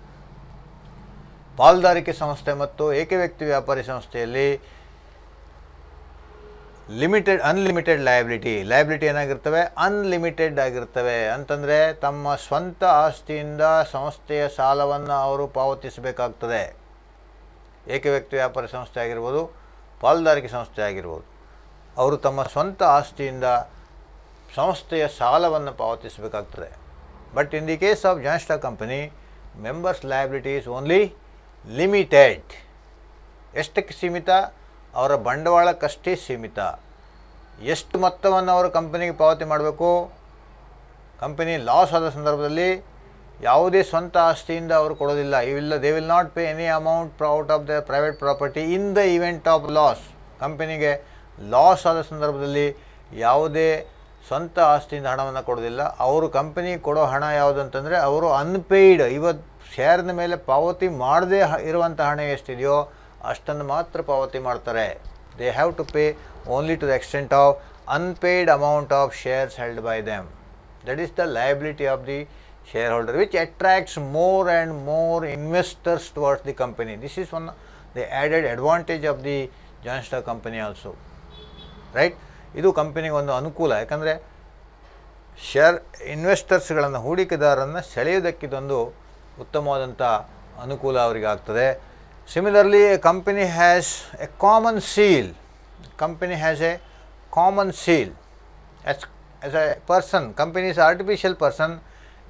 ಪಾಲ್ದಾರಿಕೆ ಸಂಸ್ಥೆ ಮತ್ತು ಏಕವ್ಯಕ್ತಿ ವ್ಯಾಪಾರಿ ಸಂಸ್ಥೆಯಲ್ಲಿ ಲಿಮಿಟೆಡ್ ಅನ್ಲಿಮಿಟೆಡ್ ಲಯಬಿಲಿಟಿ ಲಯಬಿಲಿಟಿ ಏನಾಗಿರ್ತವೆ ಅನ್ಲಿಮಿಟೆಡ್ ಆಗಿರ್ತವೆ ಅಂತಂದರೆ ತಮ್ಮ ಸ್ವಂತ ಆಸ್ತಿಯಿಂದ ಸಂಸ್ಥೆಯ ಸಾಲವನ್ನು ಅವರು ಪಾವತಿಸಬೇಕಾಗ್ತದೆ ಏಕವ್ಯಕ್ತಿ ವ್ಯಾಪಾರ ಸಂಸ್ಥೆ ಆಗಿರ್ಬೋದು ಪಾಲ್ದಾರಿಕೆ ಸಂಸ್ಥೆ ಆಗಿರ್ಬೋದು ಅವರು ತಮ್ಮ ಸ್ವಂತ ಆಸ್ತಿಯಿಂದ ಸಂಸ್ಥೆಯ ಸಾಲವನ್ನು ಪಾವತಿಸಬೇಕಾಗ್ತದೆ but in the case of ಜಾನ್ಸ್ಟಾ company members liability is only limited ಎಷ್ಟಕ್ಕೆ ಸೀಮಿತ ಅವರ ಬಂಡವಾಳಕ್ಕಷ್ಟೇ ಸೀಮಿತ ಎಷ್ಟು ಮೊತ್ತವನ್ನು ಅವರು ಕಂಪನಿಗೆ ಪಾವತಿ ಮಾಡಬೇಕು ಕಂಪನಿ ಲಾಸ್ ಆದ ಸಂದರ್ಭದಲ್ಲಿ ಯಾವುದೇ ಸ್ವಂತ ಆಸ್ತಿಯಿಂದ ಅವರು ಕೊಡೋದಿಲ್ಲ ಇವಿಲ್ಲ they will not pay any amount out of the private property in the event of loss ಕಂಪನಿಗೆ ಲಾಸ್ ಆದ ಸಂದರ್ಭದಲ್ಲಿ ಯಾವುದೇ ಸ್ವಂತ ಆಸ್ತಿಯಿಂದ ಹಣವನ್ನು ಕೊಡೋದಿಲ್ಲ ಅವರು ಕಂಪನಿ ಕೊಡೋ ಹಣ ಯಾವುದಂತಂದರೆ ಅವರು ಅನ್ಪೇಯ್ಡ್ ಇವತ್ತು ಶೇರ್ನ ಮೇಲೆ ಪಾವತಿ ಮಾಡದೇ ಇರುವಂಥ ಹಣ ಎಷ್ಟಿದೆಯೋ ಅಷ್ಟನ್ನು ಮಾತ್ರ ಪಾವತಿ ಮಾಡ್ತಾರೆ they have to pay only to the extent of unpaid amount of shares held by them that is the liability of the shareholder which attracts more and more investors towards the company this is one the added advantage of the joint company also right ಇದು ಕಂಪನಿಗೆ ಒಂದು ಅನುಕೂಲ ಯಾಕಂದರೆ share ಇನ್ವೆಸ್ಟರ್ಸ್ಗಳನ್ನು ಹೂಡಿಕೆದಾರರನ್ನು ಸೆಳೆಯೋದಕ್ಕಿದೊಂದು ಉತ್ತಮವಾದಂಥ ಅನುಕೂಲ ಅವರಿಗಾಗ್ತದೆ Similarly, a company has a common seal, company has a common seal. As, as a person, company is artificial person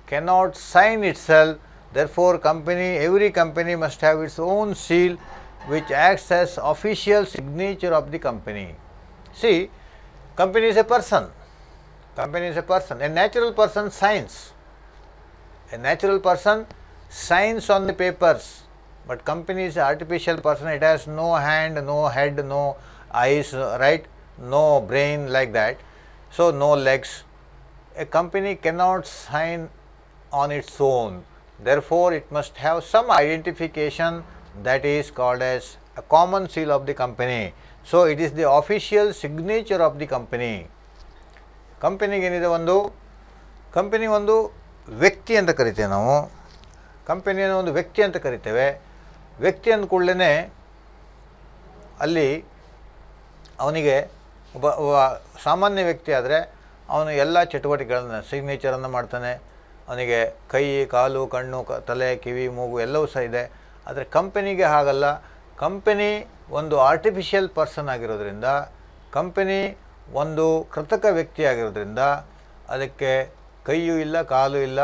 cannot sign itself, therefore, company, every company must have its own seal which acts as official signature of the company. See, company is a person, company is a person, a natural person signs, a natural person signs on the papers But company is artificial person, it has no hand, no head, no eyes, right? No brain like that. So, no legs. A company cannot sign on its own. Therefore, it must have some identification that is called as a common seal of the company. So, it is the official signature of the company. Company ಕಂಪನಿಗೆ ಏನಿದೆ ಒಂದು company ಒಂದು ವ್ಯಕ್ತಿ ಅಂತ ಕರಿತೇವೆ ನಾವು ಕಂಪನಿಯನ್ನು ಒಂದು ವ್ಯಕ್ತಿ ಅಂತ ಕರಿತೇವೆ ವ್ಯಕ್ತಿ ಅಂದ್ಕೊಳ್ಳೇ ಅಲ್ಲಿ ಅವನಿಗೆ ಒಬ್ಬ ಸಾಮಾನ್ಯ ವ್ಯಕ್ತಿ ಆದರೆ ಅವನು ಎಲ್ಲ ಚಟುವಟಿಕೆಗಳನ್ನು ಸಿಗ್ನೇಚರನ್ನು ಮಾಡ್ತಾನೆ ಅವನಿಗೆ ಕೈ ಕಾಲು ಕಣ್ಣು ಕ ತಲೆ ಕಿವಿ ಮೂಗು ಎಲ್ಲವೂ ಸಹ ಇದೆ ಆದರೆ ಕಂಪನಿಗೆ ಹಾಗಲ್ಲ ಕಂಪನಿ ಒಂದು ಆರ್ಟಿಫಿಷಿಯಲ್ ಪರ್ಸನ್ ಆಗಿರೋದ್ರಿಂದ ಕಂಪನಿ ಒಂದು ಕೃತಕ ವ್ಯಕ್ತಿ ಆಗಿರೋದ್ರಿಂದ ಅದಕ್ಕೆ ಕೈಯೂ ಇಲ್ಲ ಕಾಲು ಇಲ್ಲ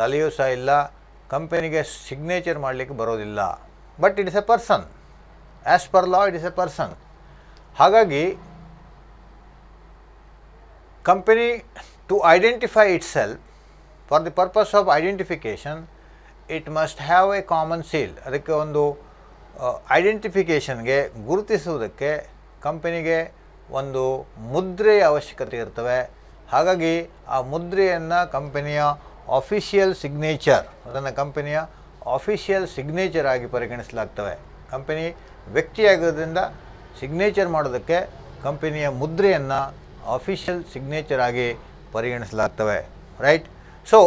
ತಲೆಯೂ ಸಹ ಇಲ್ಲ ಕಂಪನಿಗೆ ಸಿಗ್ನೇಚರ್ ಮಾಡಲಿಕ್ಕೆ ಬರೋದಿಲ್ಲ but it is a person as per law it is a person ಹಾಗಾಗಿ company to identify itself for the purpose of identification it must have a common seal ಅದಕ್ಕೆ ಒಂದು ಐಡೆಂಟಿಫಿಕೇಷನ್ಗೆ ಗುರುತಿಸುವುದಕ್ಕೆ ಕಂಪನಿಗೆ ಒಂದು ಮುದ್ರೆಯ ಅವಶ್ಯಕತೆ ಇರ್ತವೆ ಹಾಗಾಗಿ ಆ ಮುದ್ರೆಯನ್ನು ಕಂಪನಿಯ ಆಫಿಷಿಯಲ್ ಸಿಗ್ನೇಚರ್ ಅದನ್ನು ಕಂಪನಿಯ ಆಫಿಷಿಯಲ್ ಸಿಗ್ನೇಚರ್ ಆಗಿ ಪರಿಗಣಿಸಲಾಗ್ತವೆ ಕಂಪನಿ ವ್ಯಕ್ತಿಯಾಗೋದ್ರಿಂದ ಸಿಗ್ನೇಚರ್ ಮಾಡೋದಕ್ಕೆ ಕಂಪನಿಯ ಮುದ್ರೆಯನ್ನು ಆಫಿಷಿಯಲ್ ಸಿಗ್ನೇಚರ್ ಆಗಿ ಪರಿಗಣಿಸಲಾಗ್ತವೆ right so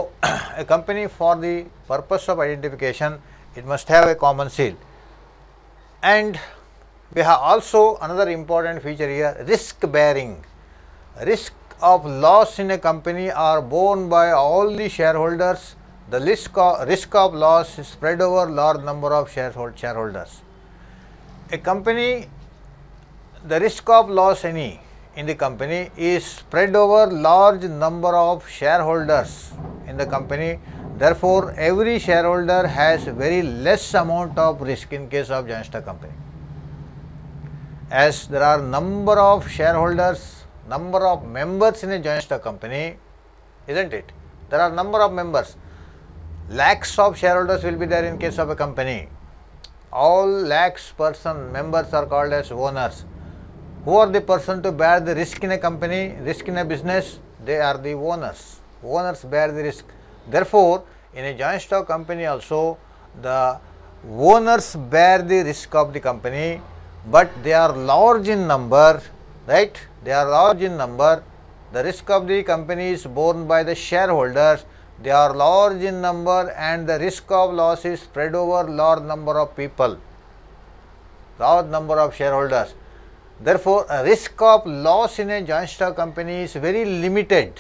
a company for the purpose of identification it must have a common seal and we have also another important feature here risk bearing risk of loss in a company are borne by all the shareholders The risk of loss is spread over large number of shareholders. A company, the risk of loss any in the company is spread over large number of shareholders in the company. Therefore, every shareholder has very less amount of risk in case of joint stock company. As there are number of shareholders, number of members in a joint stock company, isn't it? There are number of members lakhs of shareholders will be there in case of a company. All lakhs person members are called as owners. Who are the person to bear the risk in a company, risk in a business? They are the owners. Owners bear the risk. Therefore, in a joint stock company also, the owners bear the risk of the company, but they are large in number, right? They are large in number. The risk of the company is borne by the shareholders they are large in number and the risk of loss is spread over large number of people, large number of shareholders. Therefore, risk of loss in a joint stock company is very limited,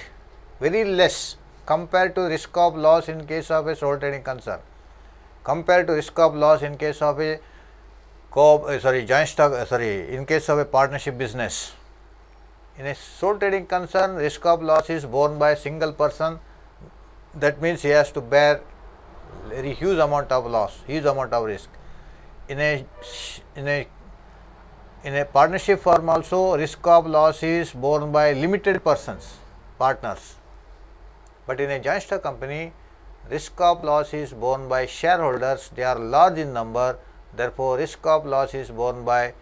very less compared to risk of loss in case of a sole trading concern, compared to risk of loss in case of a co uh, sorry joint stock uh, sorry in case of a partnership business. In a sole trading concern, risk of loss is borne by a single person that means he has to bear very huge amount of loss, huge amount of risk. In a in a in a partnership form also risk of loss is borne by limited persons, partners. But in a joint stock company, risk of loss is borne by shareholders, they are large in number, therefore, risk of loss is borne by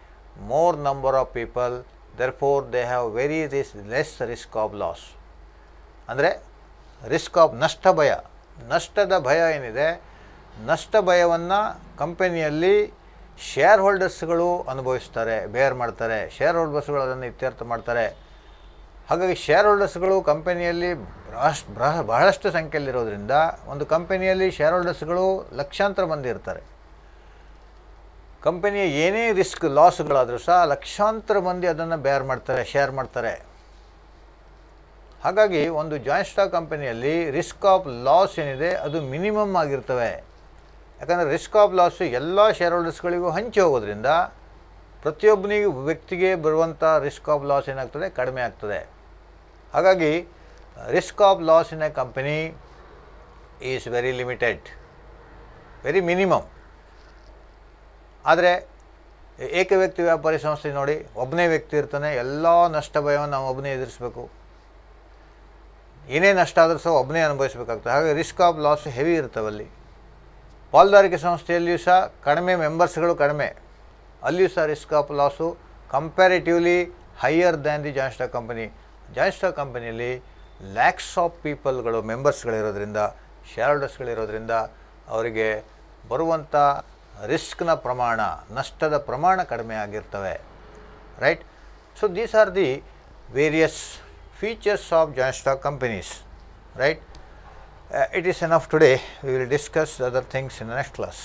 more number of people, therefore, they have very less risk of loss. Andre? Risk of ನಷ್ಟ ಭಯ ನಷ್ಟದ ಭಯ ಏನಿದೆ ನಷ್ಟ ಭಯವನ್ನು ಕಂಪನಿಯಲ್ಲಿ ಶೇರ್ ಹೋಲ್ಡರ್ಸ್ಗಳು ಅನುಭವಿಸ್ತಾರೆ ಬೇರ್ ಮಾಡ್ತಾರೆ ಶೇರ್ ಹೋಲ್ಡರ್ಸ್ಗಳು ಅದನ್ನು ಇತ್ಯರ್ಥ ಮಾಡ್ತಾರೆ ಹಾಗಾಗಿ ಶೇರ್ ಹೋಲ್ಡರ್ಸ್ಗಳು ಕಂಪನಿಯಲ್ಲಿ ಬಹಳಷ್ಟು ಬಹ ಬಹಳಷ್ಟು ಸಂಖ್ಯೆಯಲ್ಲಿರೋದ್ರಿಂದ ಒಂದು ಕಂಪನಿಯಲ್ಲಿ ಶೇರ್ ಹೋಲ್ಡರ್ಸ್ಗಳು ಲಕ್ಷಾಂತರ ಮಂದಿ ಇರ್ತಾರೆ ಕಂಪನಿಯ ಏನೇ ರಿಸ್ಕ್ ಲಾಸ್ಗಳಾದರೂ ಸಹ ಲಕ್ಷಾಂತರ ಮಂದಿ ಅದನ್ನು ಬೇರ್ ಮಾಡ್ತಾರೆ ಶೇರ್ ಮಾಡ್ತಾರೆ ಹಾಗಾಗಿ ಒಂದು ಜಾಯಿಂಟ್ ಸ್ಟಾಕ್ ಕಂಪನಿಯಲ್ಲಿ ರಿಸ್ಕ್ ಆಫ್ ಲಾಸ್ ಏನಿದೆ ಅದು ಮಿನಿಮಮ್ ಆಗಿರ್ತವೆ ಯಾಕಂದರೆ ರಿಸ್ಕ್ ಆಫ್ ಲಾಸು ಎಲ್ಲ ಶೇರ್ ಹೋಲ್ಡರ್ಸ್ಗಳಿಗೂ ಹಂಚಿ ಹೋಗೋದ್ರಿಂದ ಪ್ರತಿಯೊಬ್ಬನಿಗೂ ವ್ಯಕ್ತಿಗೆ ಬರುವಂಥ ರಿಸ್ಕ್ ಆಫ್ ಲಾಸ್ ಏನಾಗ್ತದೆ ಕಡಿಮೆ ಆಗ್ತದೆ ಹಾಗಾಗಿ risk of loss in a company is very limited very minimum ಆದರೆ ಏಕ ವ್ಯಕ್ತಿ ವ್ಯಾಪಾರಿ ಸಂಸ್ಥೆ ನೋಡಿ ಒಬ್ಬನೇ ವ್ಯಕ್ತಿ ಇರ್ತಾನೆ ಎಲ್ಲ ನಷ್ಟ ಭಯವನ್ನು ನಾವು ಒಬ್ಬನೇ ಎದುರಿಸಬೇಕು ಏನೇ ನಷ್ಟ ಆದರೂ ಸಹ ಒಬ್ಬನೇ ಅನುಭವಿಸಬೇಕಾಗ್ತದೆ ಹಾಗೆ ರಿಸ್ಕ್ ಆಫ್ ಲಾಸ್ ಹೆವಿ ಇರ್ತವಲ್ಲಿ ಪಾಲ್ದಾರಿಕೆ ಸಂಸ್ಥೆಯಲ್ಲಿಯೂ ಸಹ ಕಡಿಮೆ ಮೆಂಬರ್ಸ್ಗಳು ಕಡಿಮೆ ಅಲ್ಲಿಯೂ ಸಹ risk of loss comparatively higher than the joint stock company joint stock ಕಂಪನಿಯಲ್ಲಿ ಲ್ಯಾಕ್ಸ್ ಆಫ್ ಪೀಪಲ್ಗಳು ಮೆಂಬರ್ಸ್ಗಳಿರೋದ್ರಿಂದ ಶೇರ್ ಹೋಲ್ಡರ್ಸ್ಗಳಿರೋದ್ರಿಂದ ಅವರಿಗೆ ಬರುವಂಥ ರಿಸ್ಕ್ನ ಪ್ರಮಾಣ ನಷ್ಟದ ಪ್ರಮಾಣ ಕಡಿಮೆ ಆಗಿರ್ತವೆ right so these are the various features of joint stock companies, right. Uh, it is enough today, we will discuss other things in the next class.